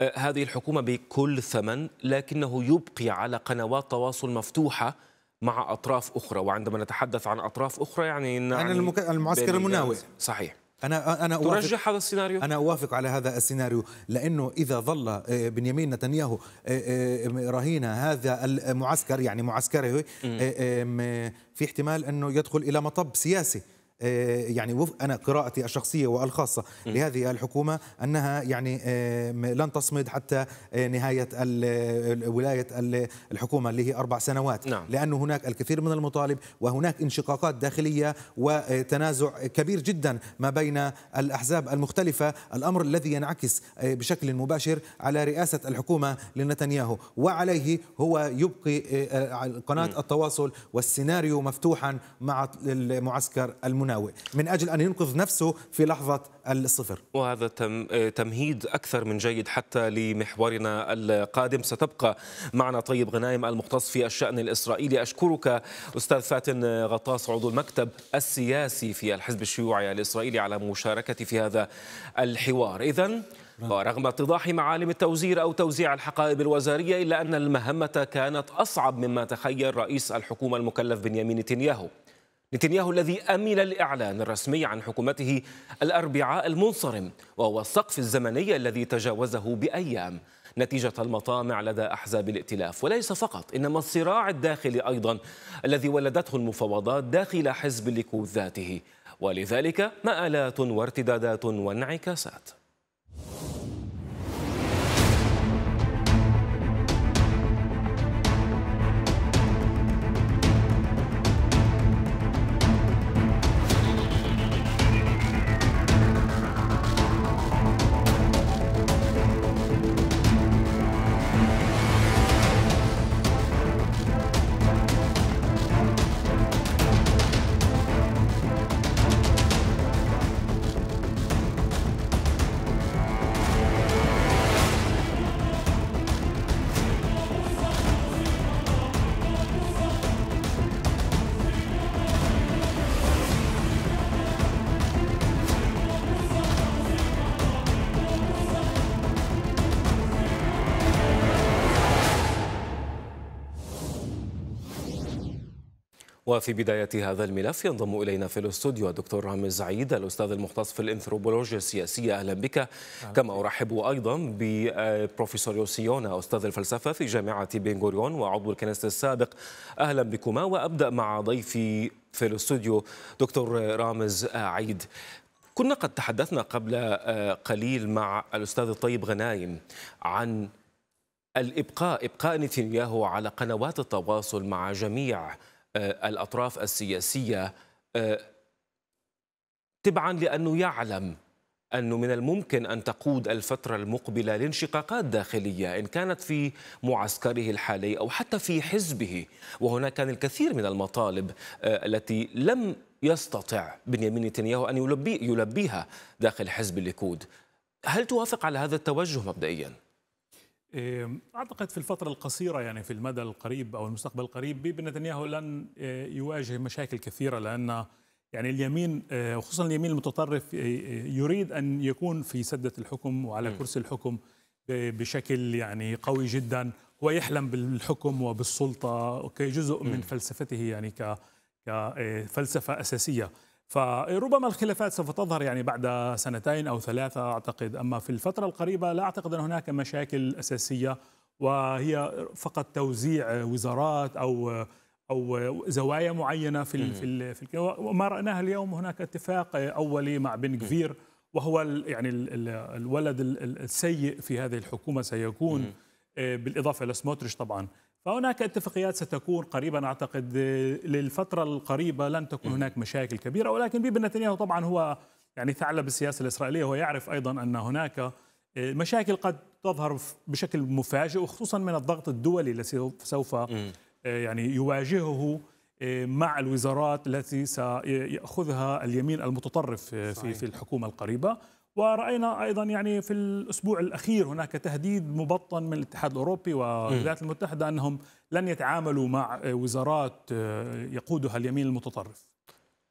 آه، هذه الحكومة بكل ثمن لكنه يبقي على قنوات تواصل مفتوحة مع أطراف أخرى وعندما نتحدث عن أطراف أخرى يعني يعني المك... المعسكر المناوئ صحيح أنا أنا أوافق ترجح هذا السيناريو؟ أنا أوافق على هذا السيناريو لأنه إذا ظل آه، بنيامين نتنياهو آه، آه، رهينة هذا المعسكر يعني معسكره في احتمال أنه يدخل إلى مطب سياسي آه، يعني أنا قراءتي الشخصية والخاصة لهذه الحكومة أنها يعني آه، لن تصمد حتى آه، نهاية ولاية الحكومة اللي هي أربع سنوات نعم. لانه هناك الكثير من المطالب وهناك انشقاقات داخلية وتنازع كبير جدا ما بين الأحزاب المختلفة الأمر الذي ينعكس بشكل مباشر على رئاسة الحكومة لنتنياهو وعليه هو يبقي قناة التواصل والسيناريو مفتوحا مع المعسكر المنافس مناوئ من أجل أن ينقذ نفسه في لحظة الصفر وهذا تمهيد أكثر من جيد حتى لمحورنا القادم ستبقى معنا طيب غنايم المختص في الشأن الإسرائيلي أشكرك أستاذ فاتن غطاس عضو المكتب السياسي في الحزب الشيوعي الإسرائيلي على مشاركتي في هذا الحوار إذا ورغم اتضاح معالم التوزير أو توزيع الحقائب الوزارية إلا أن المهمة كانت أصعب مما تخيل رئيس الحكومة المكلف بنيامين نتنياهو نتنياهو الذي أمل الإعلان الرسمي عن حكومته الأربعاء المنصرم وهو السقف الزمني الذي تجاوزه بأيام نتيجة المطامع لدى أحزاب الائتلاف وليس فقط إنما الصراع الداخلي أيضا الذي ولدته المفاوضات داخل حزب الليكود ذاته ولذلك مآلات وارتدادات وانعكاسات وفي بداية هذا الملف ينضم إلينا في الاستوديو الدكتور رامي الزعيد الأستاذ المختص في الإنثروبولوجيا السياسية أهلا بك كما أرحب أيضا ببروفيسور يوسيونا أستاذ الفلسفة في جامعة بن غوريون وعضو الكنيسة السابق أهلا بكما وأبدأ مع ضيفي في الاستوديو دكتور رامز عيد كنا قد تحدثنا قبل آه، قليل مع الأستاذ الطيب غنايم عن الإبقاء إبقاء نتنياهو على قنوات التواصل مع جميع آه، الأطراف السياسية آه، تبعا لأنه يعلم أنه من الممكن أن تقود الفترة المقبلة لانشقاقات داخلية إن كانت في معسكره الحالي أو حتى في حزبه وهناك كان الكثير من المطالب آه، التي لم يستطع بنيامين نتنياهو أن يلبي يلبيها داخل حزب الليكود هل توافق على هذا التوجه مبدئياً؟ إيه، اعتقد في الفتره القصيره يعني في المدى القريب او المستقبل القريب بيبي نتنياهو لن إيه، يواجه مشاكل كثيره لان يعني اليمين إيه، وخصوصا اليمين المتطرف يريد ان يكون في سده الحكم وعلى كرسي الحكم بشكل يعني قوي جدا هو يحلم بالحكم وبالسلطه كجزء من فلسفته يعني كفلسفه اساسيه فربما الخلافات سوف تظهر يعني بعد سنتين او ثلاثه اعتقد اما في الفتره القريبه لا اعتقد ان هناك مشاكل اساسيه وهي فقط توزيع وزارات او او زوايا معينه في في في وما راناها اليوم هناك اتفاق اولي مع بن كفير وهو يعني الولد السيء في هذه الحكومه سيكون آه، بالاضافه لسموتريش طبعا فهناك اتفاقيات ستكون قريبا اعتقد للفتره القريبه لن تكون هناك مشاكل كبيره ولكن بيبي نتنياهو طبعا هو يعني ثعلب السياسه الاسرائيليه هو يعرف ايضا ان هناك آه، مشاكل قد تظهر بشكل مفاجئ وخصوصا من الضغط الدولي الذي سوف آه، يعني يواجهه آه، مع الوزارات التي سيأخذها اليمين المتطرف في في الحكومة القريبة ورأينا أيضا يعني في الأسبوع الأخير هناك تهديد مبطن من الاتحاد الأوروبي والولايات المتحدة أنهم لن يتعاملوا مع وزارات آه، يقودها اليمين المتطرف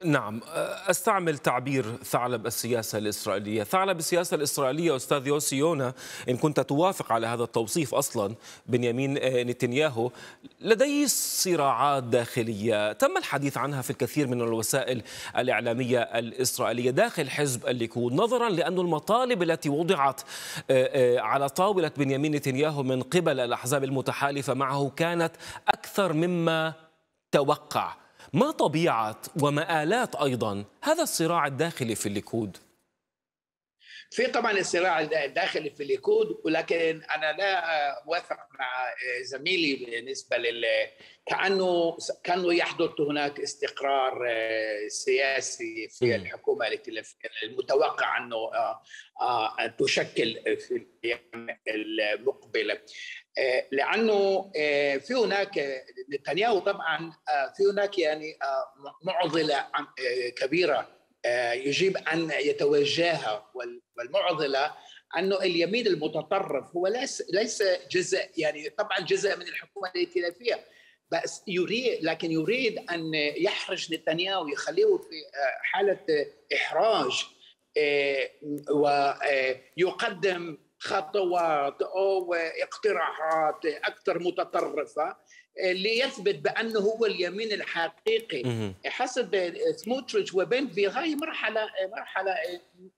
نعم استعمل تعبير ثعلب السياسه الاسرائيليه، ثعلب السياسه الاسرائيليه استاذ يوسي يونا ان كنت توافق على هذا التوصيف اصلا بنيامين نتنياهو لديه صراعات داخليه تم الحديث عنها في الكثير من الوسائل الاعلاميه الاسرائيليه داخل حزب الليكود نظرا لان المطالب التي وضعت على طاوله بنيامين نتنياهو من قبل الاحزاب المتحالفه معه كانت اكثر مما توقع ما طبيعة ومآلات أيضا هذا الصراع الداخلي في الليكود؟ في طبعا الصراع الداخلي في الليكود ولكن انا لا اوافق مع زميلي بالنسبه لل كانه كانه يحدث هناك استقرار آه، سياسي في الحكومه المتوقع انه آه، آه، تشكل في الايام المقبله آه، لانه آه، في هناك نتنياهو طبعا آه، في هناك يعني معضله كبيره يجب ان يتوجهها والمعضله انه اليمين المتطرف هو ليس جزء يعني طبعا جزء من الحكومه الائتلافيه بس يريد لكن يريد ان يحرج نتنياهو يخليه في حاله احراج ويقدم خطوات او اقتراحات اكثر متطرفه ليثبت بانه هو اليمين الحقيقي حسب سموتريتش وبنفيل هاي مرحله مرحله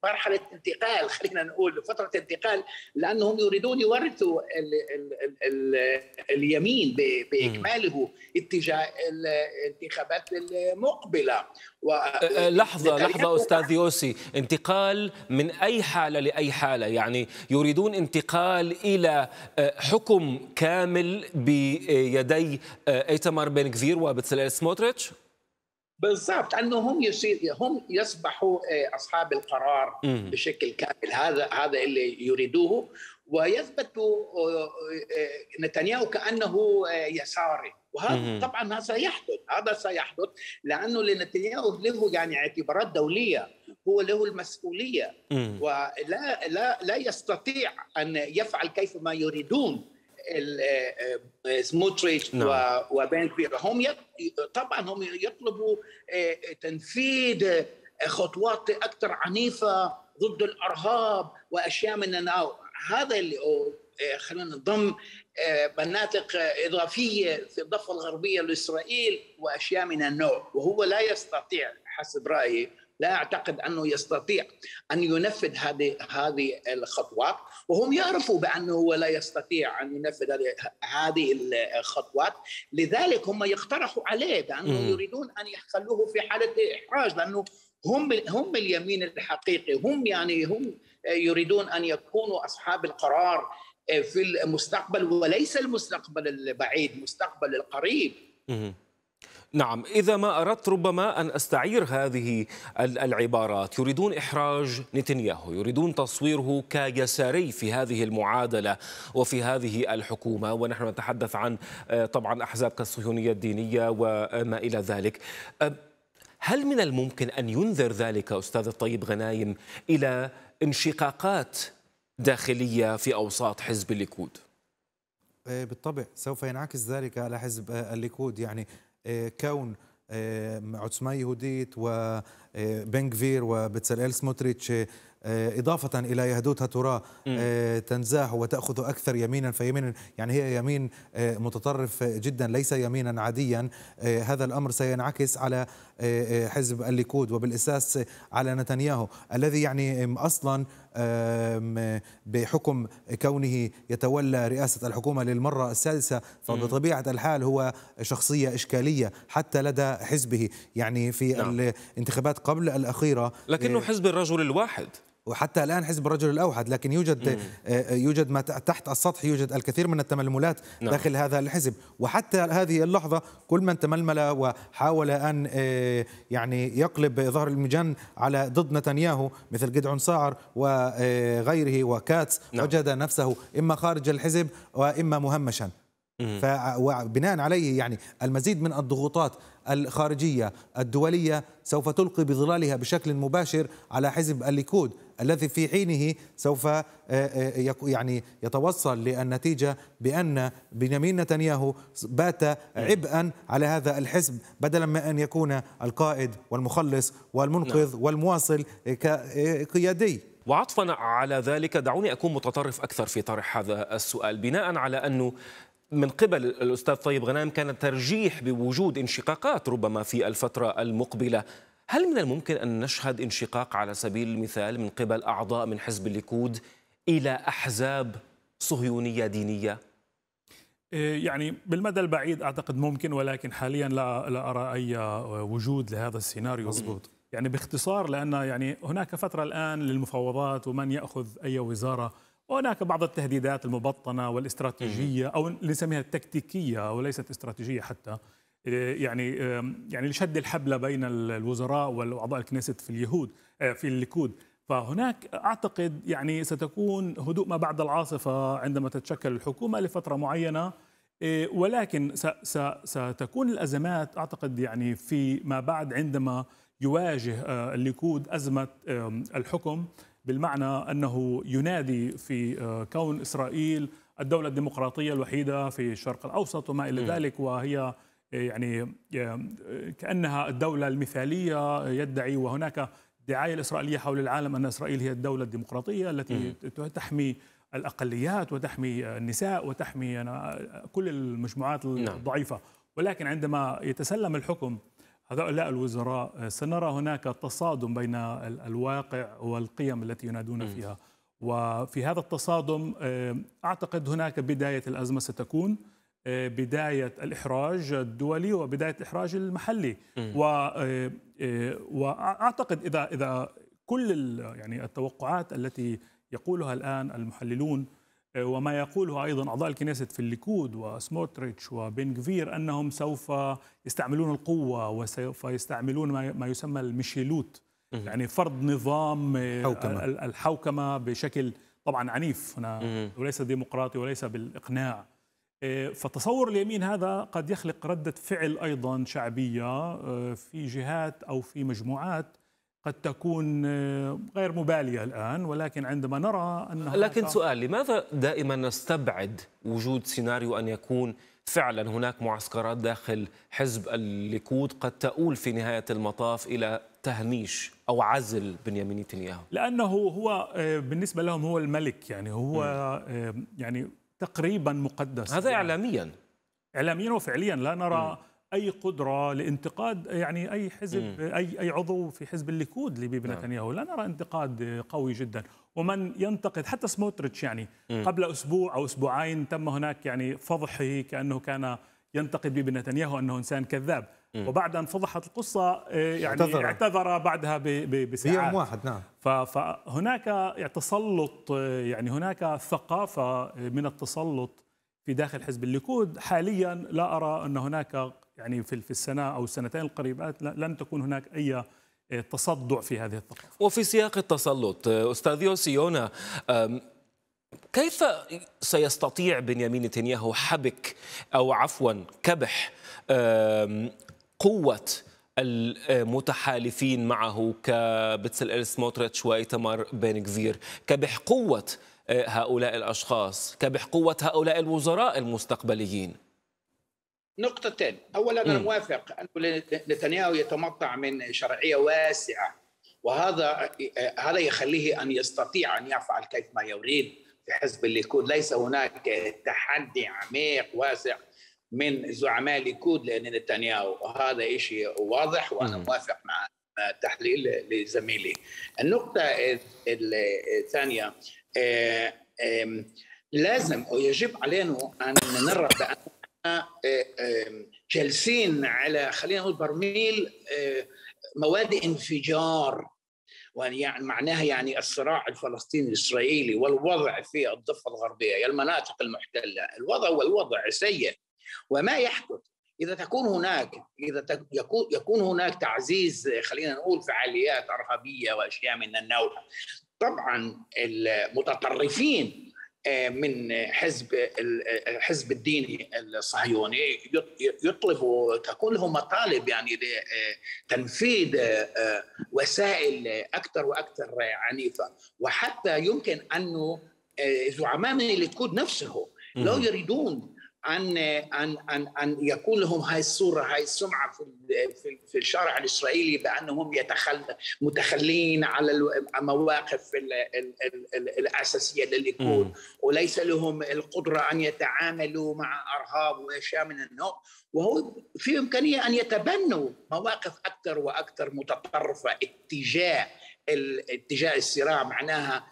مرحله انتقال خلينا نقول فتره انتقال لانهم يريدون يورثوا الـ الـ الـ الـ اليمين باكماله اتجاه الانتخابات المقبله و... أه، أه، لحظه لحظه استاذ يوسي انتقال من اي حاله لاي حاله يعني يريدون انتقال الى أه، حكم كامل بيدي آه، ايتمار بن كفير وبتسلال سموتريتش؟ بالضبط انه هم يصير هم يصبحوا آه، اصحاب القرار بشكل كامل هذا هذا اللي يريدوه ويثبت آه، نتنياهو كانه يساري وهذا طبعا هذا سيحدث هذا سيحدث لانه لنتنياهو له يعني اعتبارات دوليه هو له المسؤوليه ولا لا لا يستطيع ان يفعل كيف ما يريدون سموتريتش آه، آه، نعم. وبانكفير هم طبعا هم يطلبوا آه، تنفيذ خطوات اكثر عنيفه ضد الارهاب واشياء من النوع هذا اللي خلينا نضم مناطق اضافيه في الضفه الغربيه لاسرائيل واشياء من النوع وهو لا يستطيع حسب رايي لا أعتقد أنه يستطيع أن ينفذ هذه هذه الخطوات وهم يعرفوا بأنه هو لا يستطيع أن ينفذ هذه الخطوات لذلك هم يقترحوا عليه بأنه يريدون أن يخلوه في حالة إحراج لأنه هم هم اليمين الحقيقي هم يعني هم يريدون أن يكونوا أصحاب القرار آه، في المستقبل وليس المستقبل البعيد مستقبل القريب نعم إذا ما أردت ربما أن أستعير هذه العبارات يريدون إحراج نتنياهو يريدون تصويره كيساري في هذه المعادلة وفي هذه الحكومة ونحن نتحدث عن آه، طبعا أحزاب كالصهيونية الدينية وما إلى ذلك هل من الممكن أن ينذر ذلك أستاذ الطيب غنايم إلى انشقاقات داخلية في أوساط حزب الليكود؟ إيه، بالطبع سوف ينعكس ذلك على حزب آه، الليكود يعني كون عثمان يهوديت وبنكفير ال سموتريتش إضافة إلى يهدوت ترى آه، تنزاح وتأخذ أكثر يمينا فيمينا يعني هي يمين آه، متطرف جدا ليس يمينا عاديا آه، هذا الأمر سينعكس على آه، آه، حزب الليكود وبالاساس على نتنياهو الذي يعني اصلا آه، بحكم كونه يتولى رئاسة الحكومة للمرة السادسة فبطبيعة الحال هو شخصية إشكالية حتى لدى حزبه يعني في نعم. الانتخابات قبل الأخيرة لكنه حزب الرجل الواحد وحتى الان حزب الرجل الاوحد لكن يوجد آه، آه، يوجد ما تحت السطح يوجد الكثير من التململات نعم. داخل هذا الحزب وحتى هذه اللحظه كل من تململ وحاول ان آه، يعني يقلب ظهر المجن على ضد نتنياهو مثل جدعون ساعر وغيره وكاتس نعم. وجد نفسه اما خارج الحزب واما مهمشا فبناء عليه يعني المزيد من الضغوطات الخارجية الدولية سوف تلقي بظلالها بشكل مباشر على حزب الليكود الذي في حينه سوف آه، آه، يعني يتوصل للنتيجة بأن بنيامين نتنياهو بات عبئا على هذا الحزب بدلا من أن يكون القائد والمخلص والمنقذ نعم. والمواصل كقيادي وعطفا على ذلك دعوني أكون متطرف أكثر في طرح هذا السؤال بناء على أنه من قبل الأستاذ طيب غنام كان ترجيح بوجود انشقاقات ربما في الفترة المقبلة هل من الممكن أن نشهد انشقاق على سبيل المثال من قبل أعضاء من حزب الليكود إلى أحزاب صهيونية دينية؟ إيه، يعني بالمدى البعيد أعتقد ممكن ولكن حاليا لا, لا أرى أي وجود لهذا السيناريو مضبوط يعني باختصار لأن يعني هناك فترة الآن للمفاوضات ومن يأخذ أي وزارة وهناك بعض التهديدات المبطنة والاستراتيجية أو اللي نسميها التكتيكية وليست استراتيجية حتى إيه، يعني يعني لشد الحبل بين الوزراء واعضاء الكنيست في اليهود إيه، في الليكود فهناك اعتقد يعني ستكون هدوء ما بعد العاصفه عندما تتشكل الحكومه لفتره معينه إيه، ولكن ستكون الازمات اعتقد يعني في ما بعد عندما يواجه آه، الليكود ازمه الحكم بالمعنى أنه ينادي في آه، كون إسرائيل الدولة الديمقراطية الوحيدة في الشرق الأوسط وما إلى ذلك وهي آه، يعني آه، كأنها الدولة المثالية يدعي وهناك دعايه الإسرائيلية حول العالم أن إسرائيل هي الدولة الديمقراطية التي تحمي الأقليات وتحمي النساء وتحمي كل المجموعات نعم. الضعيفة ولكن عندما يتسلم الحكم هؤلاء الوزراء آه، سنرى هناك تصادم بين الواقع والقيم التي ينادون فيها وفي هذا التصادم آه، أعتقد هناك بداية الأزمة ستكون آه، بداية الإحراج الدولي وبداية الإحراج المحلي و وأعتقد إذا إذا كل يعني التوقعات التي يقولها الآن المحللون وما يقوله أيضا أعضاء الكنيسة في الليكود وسموتريتش وبنغفير أنهم سوف يستعملون القوة وسوف يستعملون ما يسمى المشيلوت يعني فرض نظام آه، حوكمة. الحوكمة بشكل طبعا عنيف هنا وليس ديمقراطي وليس بالإقناع آه، فتصور اليمين هذا قد يخلق ردة فعل أيضا شعبية آه، في جهات أو في مجموعات قد تكون آه، غير مباليه الان ولكن عندما نرى أن لكن سؤال لماذا دائما نستبعد وجود سيناريو ان يكون فعلا هناك معسكرات داخل حزب الليكود قد تؤول في نهايه المطاف الى تهميش او عزل بنيامين نتنياهو لانه هو آه، بالنسبه لهم هو الملك يعني هو م. آه، يعني تقريبا مقدس هذا يعني. اعلاميا اعلاميا وفعليا لا نرى م. اي قدره لانتقاد يعني اي حزب اي اي عضو في حزب الليكود لبيب نعم. نتنياهو لا نرى انتقاد قوي جدا ومن ينتقد حتى سموتريتش يعني قبل اسبوع او اسبوعين تم هناك يعني فضحه كانه كان ينتقد بيب نتنياهو انه انسان كذاب وبعد ان فضحت القصه آه، يعني اعتذر, اعتذر بعدها بساعات بيوم واحد نعم فهناك تسلط آه، يعني هناك ثقافه آه، من التسلط في داخل حزب الليكود حاليا لا ارى ان هناك يعني في في السنه او السنتين القريبات لن تكون هناك اي آه، تصدع في هذه الثقافه. وفي سياق التسلط آه، استاذ يوسيونا يونا كيف سيستطيع بنيامين نتنياهو حبك او عفوا كبح قوه المتحالفين معه كبتسلال موتريتش وإيتمار بن كفير كبح قوة آه، هؤلاء الأشخاص كبح قوة هؤلاء الوزراء المستقبليين نقطتين أولا أنا موافق أن نتنياهو يتمتع من شرعية واسعة وهذا هذا يخليه أن يستطيع أن يفعل كيف ما يريد في حزب الليكود ليس هناك تحدي عميق واسع من زعماء الليكود لأن نتنياهو وهذا شيء واضح وأنا موافق مع تحليل لزميلي النقطة الثانية آه، لازم ويجب علينا أن نرى بأن آه، جالسين على خلينا نقول برميل آه، مواد انفجار يعني معناها يعني الصراع الفلسطيني الاسرائيلي والوضع في الضفه الغربيه يعني المناطق المحتله، الوضع والوضع سيء وما يحدث اذا تكون هناك اذا يكون يكون هناك تعزيز خلينا نقول فعاليات ارهابيه واشياء من النوع طبعا المتطرفين آه، من حزب الحزب آه، الديني الصهيوني يطلبوا تكون لهم مطالب يعني لتنفيذ آه، وسائل اكثر واكثر عنيفه وحتى يمكن انه زعماء من الليكود نفسه لو يريدون ان ان ان ان يكون لهم هاي الصوره هاي السمعه في في الشارع الاسرائيلي بانهم يتخل متخلين على المواقف الاساسيه للليكود وليس لهم القدره ان يتعاملوا مع ارهاب واشياء من النوع وهو في امكانيه ان يتبنوا مواقف اكثر واكثر متطرفه اتجاه اتجاه الصراع معناها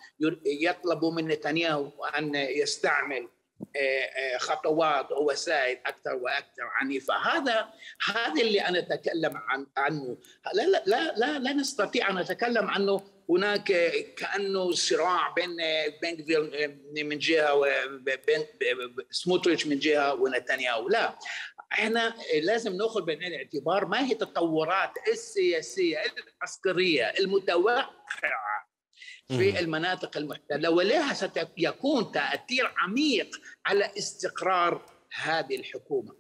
يطلبوا من نتنياهو ان يستعمل آه، آه، خطوات ووسائل اكثر واكثر عنيفه هذا هذا اللي انا اتكلم عن عنه لا لا لا لا, نستطيع ان نتكلم عنه هناك كانه صراع بين بين آه، من جهه وبين سموتريتش من جهه ونتنياهو لا احنا لازم ناخذ بعين الاعتبار ما هي التطورات السياسيه العسكريه المتوقعه في المناطق المحتلة ولها سيكون تأثير عميق على استقرار هذه الحكومة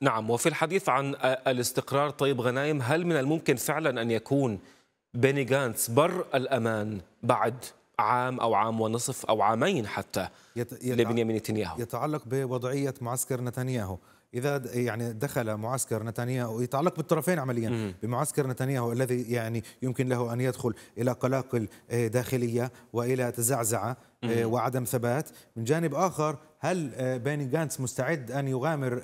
نعم وفي الحديث عن الاستقرار طيب غنايم هل من الممكن فعلا أن يكون بيني جانتس بر الأمان بعد عام أو عام ونصف أو عامين حتى يت... يتع... لبنيامين نتنياهو يتعلق بوضعية معسكر نتنياهو اذا يعني دخل معسكر نتنياهو يتعلق بالطرفين عمليا بمعسكر نتنياهو الذي يعني يمكن له ان يدخل الى قلاقل آه، داخليه والى تزعزعه آه، وعدم ثبات من جانب اخر هل آه، بيني جانس مستعد ان يغامر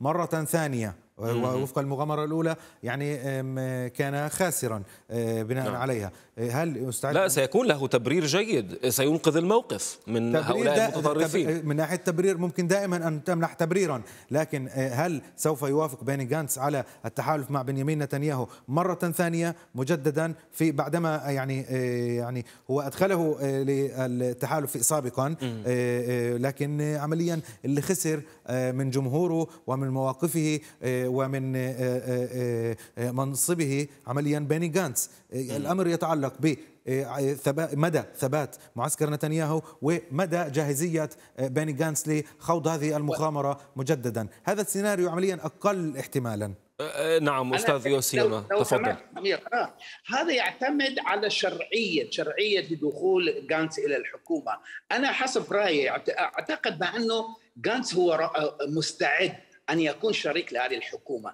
مره ثانيه ووفق المغامرة الأولى يعني كان خاسرا آه، بناء نعم. عليها آه، هل مستعد لا سيكون له تبرير جيد سينقذ الموقف من هؤلاء المتطرفين من ناحية التبرير ممكن دائما أن تمنح تبريرا لكن آه، هل سوف يوافق بيني جانس على التحالف مع بنيامين نتنياهو مرة ثانية مجددا في بعدما يعني يعني هو أدخله للتحالف سابقا لكن عمليا اللي خسر من جمهوره ومن مواقفه ومن آه، آه، آه، منصبه عمليا بيني جانس الأمر يتعلق ب مدى ثبات معسكر نتنياهو ومدى جاهزية بيني جانس لخوض هذه المغامرة مجددا هذا السيناريو عمليا أقل احتمالا نعم استاذ يوسيما تفضل هذا يعتمد على شرعيه شرعيه دخول جانس الى الحكومه انا حسب رايي اعتقد بانه جانس هو مستعد ان يكون شريك لهذه الحكومه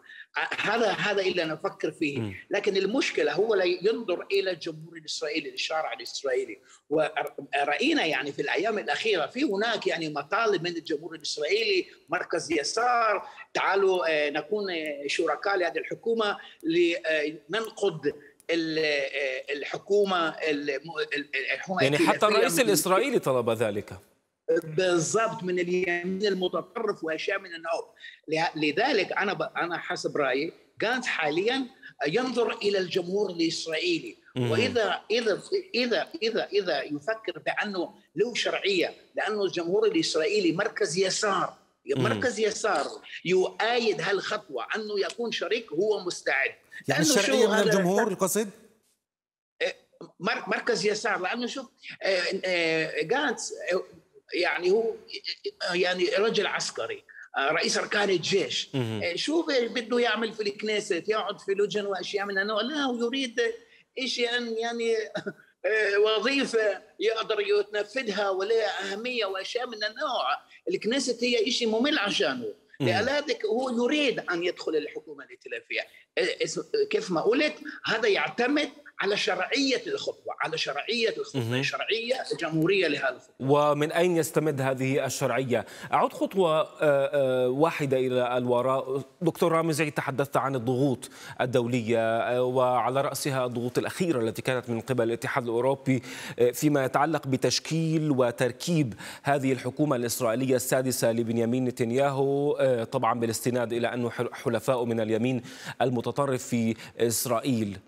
هذا هذا اللي انا افكر فيه لكن المشكله هو لا ينظر الى الجمهور الاسرائيلي الشارع الاسرائيلي وراينا يعني في الايام الاخيره في هناك يعني مطالب من الجمهور الاسرائيلي مركز يسار تعالوا آه، نكون آه، شركاء لهذه الحكومه لننقض آه، الحكومه الحكومه يعني حتى الرئيس الاسرائيلي طلب ذلك بالضبط من اليمين المتطرف واشياء من النوع لذلك انا انا حسب رايي كانت حاليا ينظر الى الجمهور الاسرائيلي واذا اذا اذا اذا اذا يفكر بانه له شرعيه لانه الجمهور الاسرائيلي مركز يسار مركز يسار يؤيد هالخطوه انه يكون شريك هو مستعد يعني الشرعيه من الجمهور القصد؟ إيه، مركز يسار لانه شوف إيه، إيه، جانتس يعني هو يعني رجل عسكري رئيس اركان الجيش إيه، شو بده يعمل في الكنيسة يقعد في لجن واشياء من النوع لا هو يريد شيء يعني إيه، وظيفة يقدر يتنفذها ولها أهمية وأشياء من النوع الكنيسة هي شيء ممل عشانه لذلك هو يريد أن يدخل الحكومة الائتلافية كيف ما قلت هذا يعتمد على شرعيه الخطوه، على شرعيه الخطوه، شرعيه جمهوريه لهذه الخطوه. ومن اين يستمد هذه الشرعيه؟ اعود خطوه آه، آه، واحده الى الوراء، دكتور رامزي تحدثت عن الضغوط الدوليه آه، وعلى راسها الضغوط الاخيره التي كانت من قبل الاتحاد الاوروبي فيما يتعلق بتشكيل وتركيب هذه الحكومه الاسرائيليه السادسه لبنيامين نتنياهو طبعا بالاستناد الى انه حلفاء من اليمين المتطرف في اسرائيل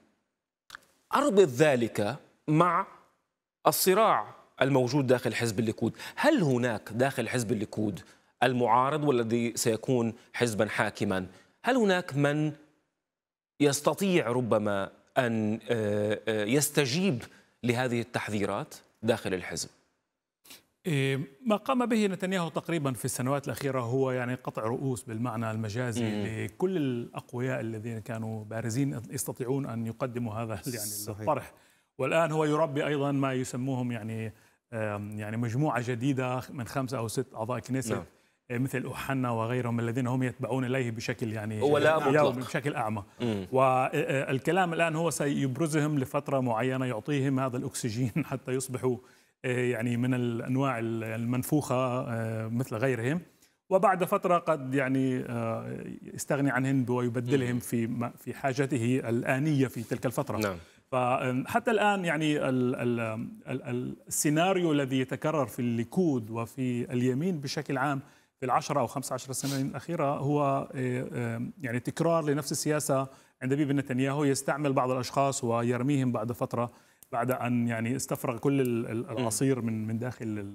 أربط ذلك مع الصراع الموجود داخل حزب الليكود هل هناك داخل حزب الليكود المعارض والذي سيكون حزبا حاكما هل هناك من يستطيع ربما أن آه، آه، يستجيب لهذه التحذيرات داخل الحزب ما قام به نتنياهو تقريبا في السنوات الأخيرة هو يعني قطع رؤوس بالمعنى المجازي مم. لكل الأقوياء الذين كانوا بارزين يستطيعون أن يقدموا هذا يعني صحيح. الطرح والآن هو يربي أيضا ما يسموهم يعني يعني مجموعة جديدة من خمسة أو ست أعضاء كنيسة نعم. مثل أوحنا وغيرهم الذين هم يتبعون إليه بشكل يعني ولا مطلق. بشكل أعمى مم. والكلام الآن هو سيبرزهم لفترة معينة يعطيهم هذا الأكسجين حتى يصبحوا آه، يعني من الانواع المنفوخه آه، مثل غيرهم وبعد فتره قد يعني آه، يستغني عنهن ويبدلهم في في حاجته الانيه في تلك الفتره نعم. فحتى الان يعني السيناريو الذي يتكرر في الليكود وفي اليمين بشكل عام في العشرة أو 15 سنة الأخيرة هو يعني تكرار لنفس السياسة عند بيبي نتنياهو يستعمل بعض الأشخاص ويرميهم بعد فترة بعد ان يعني استفرغ كل العصير من من داخل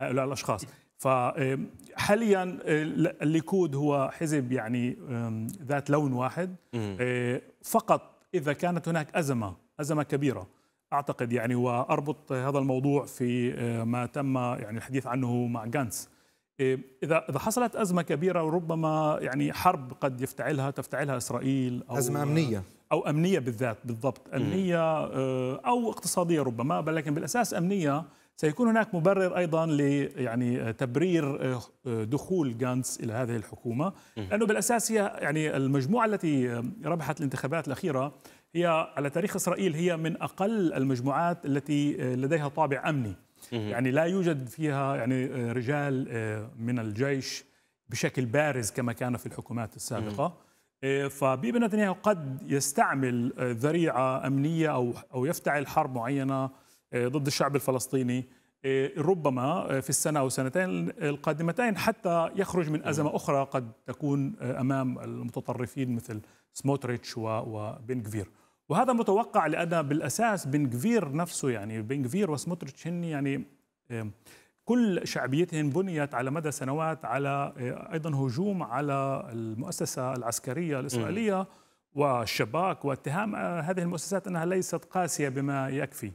هؤلاء الاشخاص فحاليا آه، آه، الليكود هو حزب يعني ذات لون واحد آه، فقط اذا كانت هناك ازمه ازمه كبيره اعتقد يعني واربط هذا الموضوع في ما تم يعني الحديث عنه مع جانس اذا اذا حصلت ازمه كبيره وربما يعني حرب قد يفتعلها تفتعلها اسرائيل او ازمه امنيه أو أمنية بالذات بالضبط أمنية آه، أو اقتصادية ربما ولكن لكن بالأساس أمنية سيكون هناك مبرر ايضا يعني آه، تبرير آه، دخول جانتس الى هذه الحكومه لانه بالاساس هي يعني المجموعه التي ربحت الانتخابات الاخيره هي على تاريخ اسرائيل هي من اقل المجموعات التي لديها طابع امني يعني لا يوجد فيها يعني رجال من الجيش بشكل بارز كما كان في الحكومات السابقه إيه، فبيبي نتنياهو قد يستعمل آه، ذريعه امنيه او او يفتعل حرب معينه آه، ضد الشعب الفلسطيني آه، ربما في السنه او السنتين القادمتين حتى يخرج من ازمه اخرى قد تكون امام المتطرفين مثل سموتريتش وبن كفير وهذا متوقع لان بالاساس بن كفير نفسه يعني بن كفير وسموتريتش هن يعني كل شعبيتهم بنيت على مدى سنوات على آه، ايضا هجوم على المؤسسه العسكريه الاسرائيليه والشباك واتهام آه، هذه المؤسسات انها ليست قاسيه بما يكفي.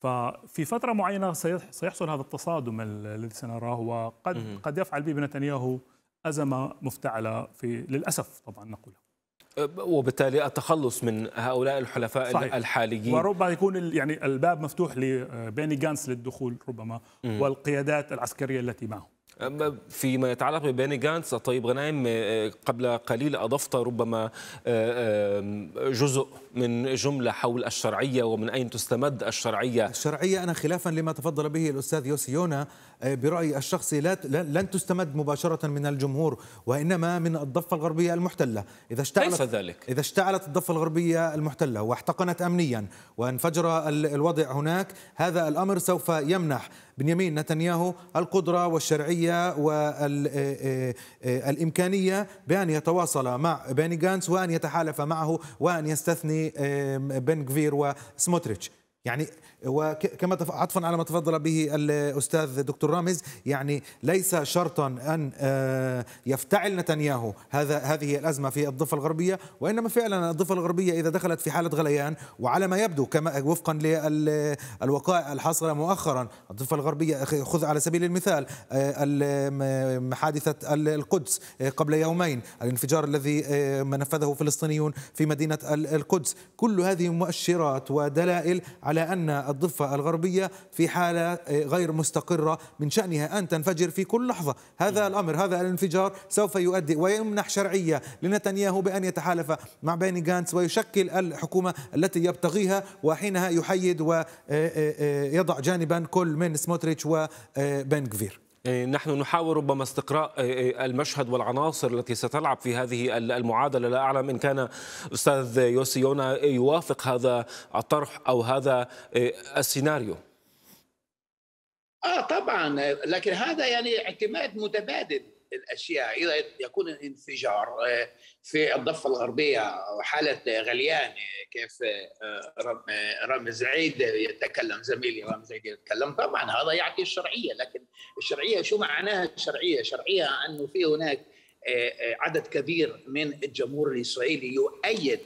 ففي فتره معينه سيحصل هذا التصادم الذي سنراه وقد قد يفعل به نتنياهو ازمه مفتعله في للاسف طبعا نقولها. وبالتالي التخلص من هؤلاء الحلفاء صحيح. الحاليين وربما يكون يعني الباب مفتوح لبيني آه، جانس للدخول ربما م. والقيادات العسكريه التي معه فيما يتعلق ببيني جانس طيب غنايم آه، قبل قليل أضفت ربما آه، جزء من جملة حول الشرعية ومن أين تستمد الشرعية الشرعية أنا خلافا لما تفضل به الأستاذ يوسيونا آه، برأيي الشخصي لا لن تستمد مباشرة من الجمهور وإنما من الضفة الغربية المحتلة إذا اشتعلت ذلك إذا اشتعلت الضفة الغربية المحتلة واحتقنت أمنيا وانفجر الوضع هناك هذا الأمر سوف يمنح بنيامين نتنياهو القدرة والشرعية والإمكانية آه، آه، بأن يتواصل مع بيني جانس وأن يتحالف معه وأن يستثني بن كفير وسموتريتش يعني وكما عطفا على ما تفضل به الاستاذ دكتور رامز يعني ليس شرطا ان آه، يفتعل نتنياهو هذا هذه الازمه في الضفه الغربيه وانما فعلا الضفه الغربيه اذا دخلت في حاله غليان وعلى ما يبدو كما وفقا للوقائع الحاصله مؤخرا الضفه الغربيه خذ على سبيل المثال آه، حادثه القدس آه، قبل يومين الانفجار الذي نفذه فلسطينيون في مدينه القدس كل هذه مؤشرات ودلائل على ان الضفة الغربية في حالة آه، غير مستقرة من شأنها أن تنفجر في كل لحظة هذا نعم. الأمر هذا الانفجار سوف يؤدي ويمنح شرعية لنتنياهو بأن يتحالف مع بيني جانس ويشكل الحكومة التي يبتغيها وحينها يحيد ويضع آه، آه، جانبا كل من سموتريتش وبنكفير إيه، نحن نحاول ربما استقراء إيه، إيه، المشهد والعناصر التي ستلعب في هذه المعادله لا اعلم ان كان استاذ يوسي يونا يوافق هذا الطرح او هذا السيناريو اه طبعا لكن هذا يعني اعتماد متبادل الأشياء إذا يكون الانفجار آه، في الضفة الغربية حالة غليان كيف آه، آه، رامز عيد يتكلم زميلي رامز عيد يتكلم طبعا هذا يعطي الشرعية لكن الشرعية شو معناها الشرعية؟ الشرعية أنه في هناك عدد كبير من الجمهور الإسرائيلي يؤيد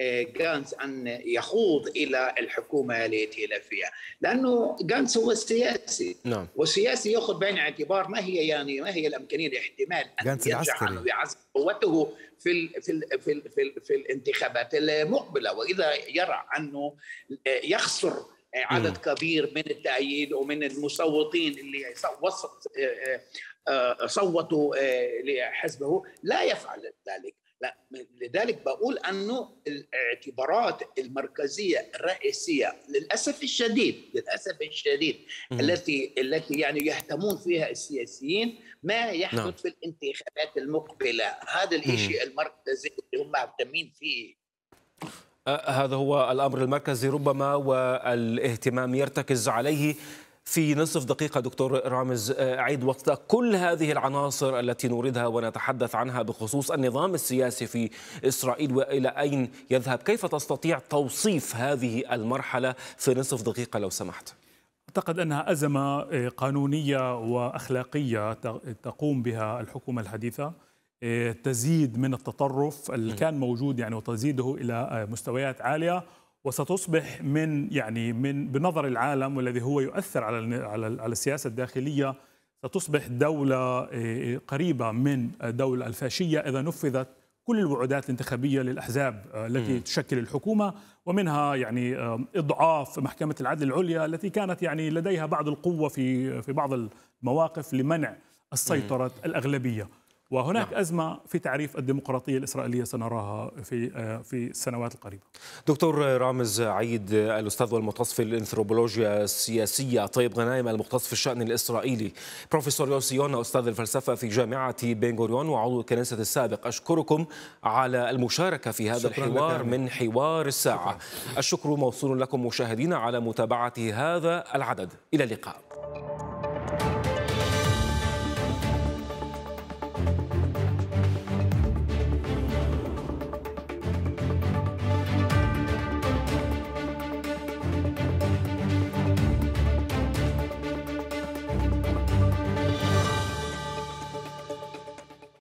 آه، جانز ان يخوض الى الحكومه التي يتينا فيها، لانه جانز هو سياسي نعم والسياسي ياخذ بعين الاعتبار ما هي يعني ما هي الامكانيه الاحتمال ان جانز قوته في الـ في الـ في الـ في, الـ في الانتخابات المقبله واذا يرى انه يخسر عدد مم. كبير من التأييد ومن المصوتين اللي وسط آه، آه، صوتوا لحزبه لا يفعل ذلك لا لذلك بقول انه الاعتبارات المركزيه الرئيسيه للاسف الشديد للاسف الشديد م- التي التي يعني يهتمون فيها السياسيين ما يحدث نعم. في الانتخابات المقبله هذا الشيء م- المركزي اللي هم مهتمين فيه أه، هذا هو الامر المركزي ربما والاهتمام يرتكز عليه في نصف دقيقة دكتور رامز آه، عيد وقت كل هذه العناصر التي نوردها ونتحدث عنها بخصوص النظام السياسي في إسرائيل وإلى أين يذهب كيف تستطيع توصيف هذه المرحلة في نصف دقيقة لو سمحت أعتقد أنها أزمة آه، قانونية وأخلاقية تقوم بها الحكومة الحديثة آه، تزيد من التطرف اللي كان موجود يعني وتزيده إلى مستويات عالية وستصبح من يعني من بنظر العالم والذي هو يؤثر على على السياسه الداخليه ستصبح دوله إيه، قريبه من الدوله الفاشيه اذا نفذت كل الوعودات الانتخابيه للاحزاب آه، التي تشكل الحكومه ومنها يعني اضعاف محكمه العدل العليا التي كانت يعني لديها بعض القوه في في بعض المواقف لمنع السيطره الاغلبيه وهناك نعم. أزمة في تعريف الديمقراطية الإسرائيلية سنراها في آه، في السنوات القريبة دكتور رامز عيد الأستاذ والمختص في الأنثروبولوجيا السياسية طيب غنايم المختص في الشأن الإسرائيلي بروفيسور يوسي يونا أستاذ الفلسفة في جامعة بن غوريون وعضو الكنيسة السابق أشكركم على المشاركة في هذا الحوار من حوار الساعة شكرا. الشكر موصول لكم مشاهدينا على متابعة هذا العدد إلى اللقاء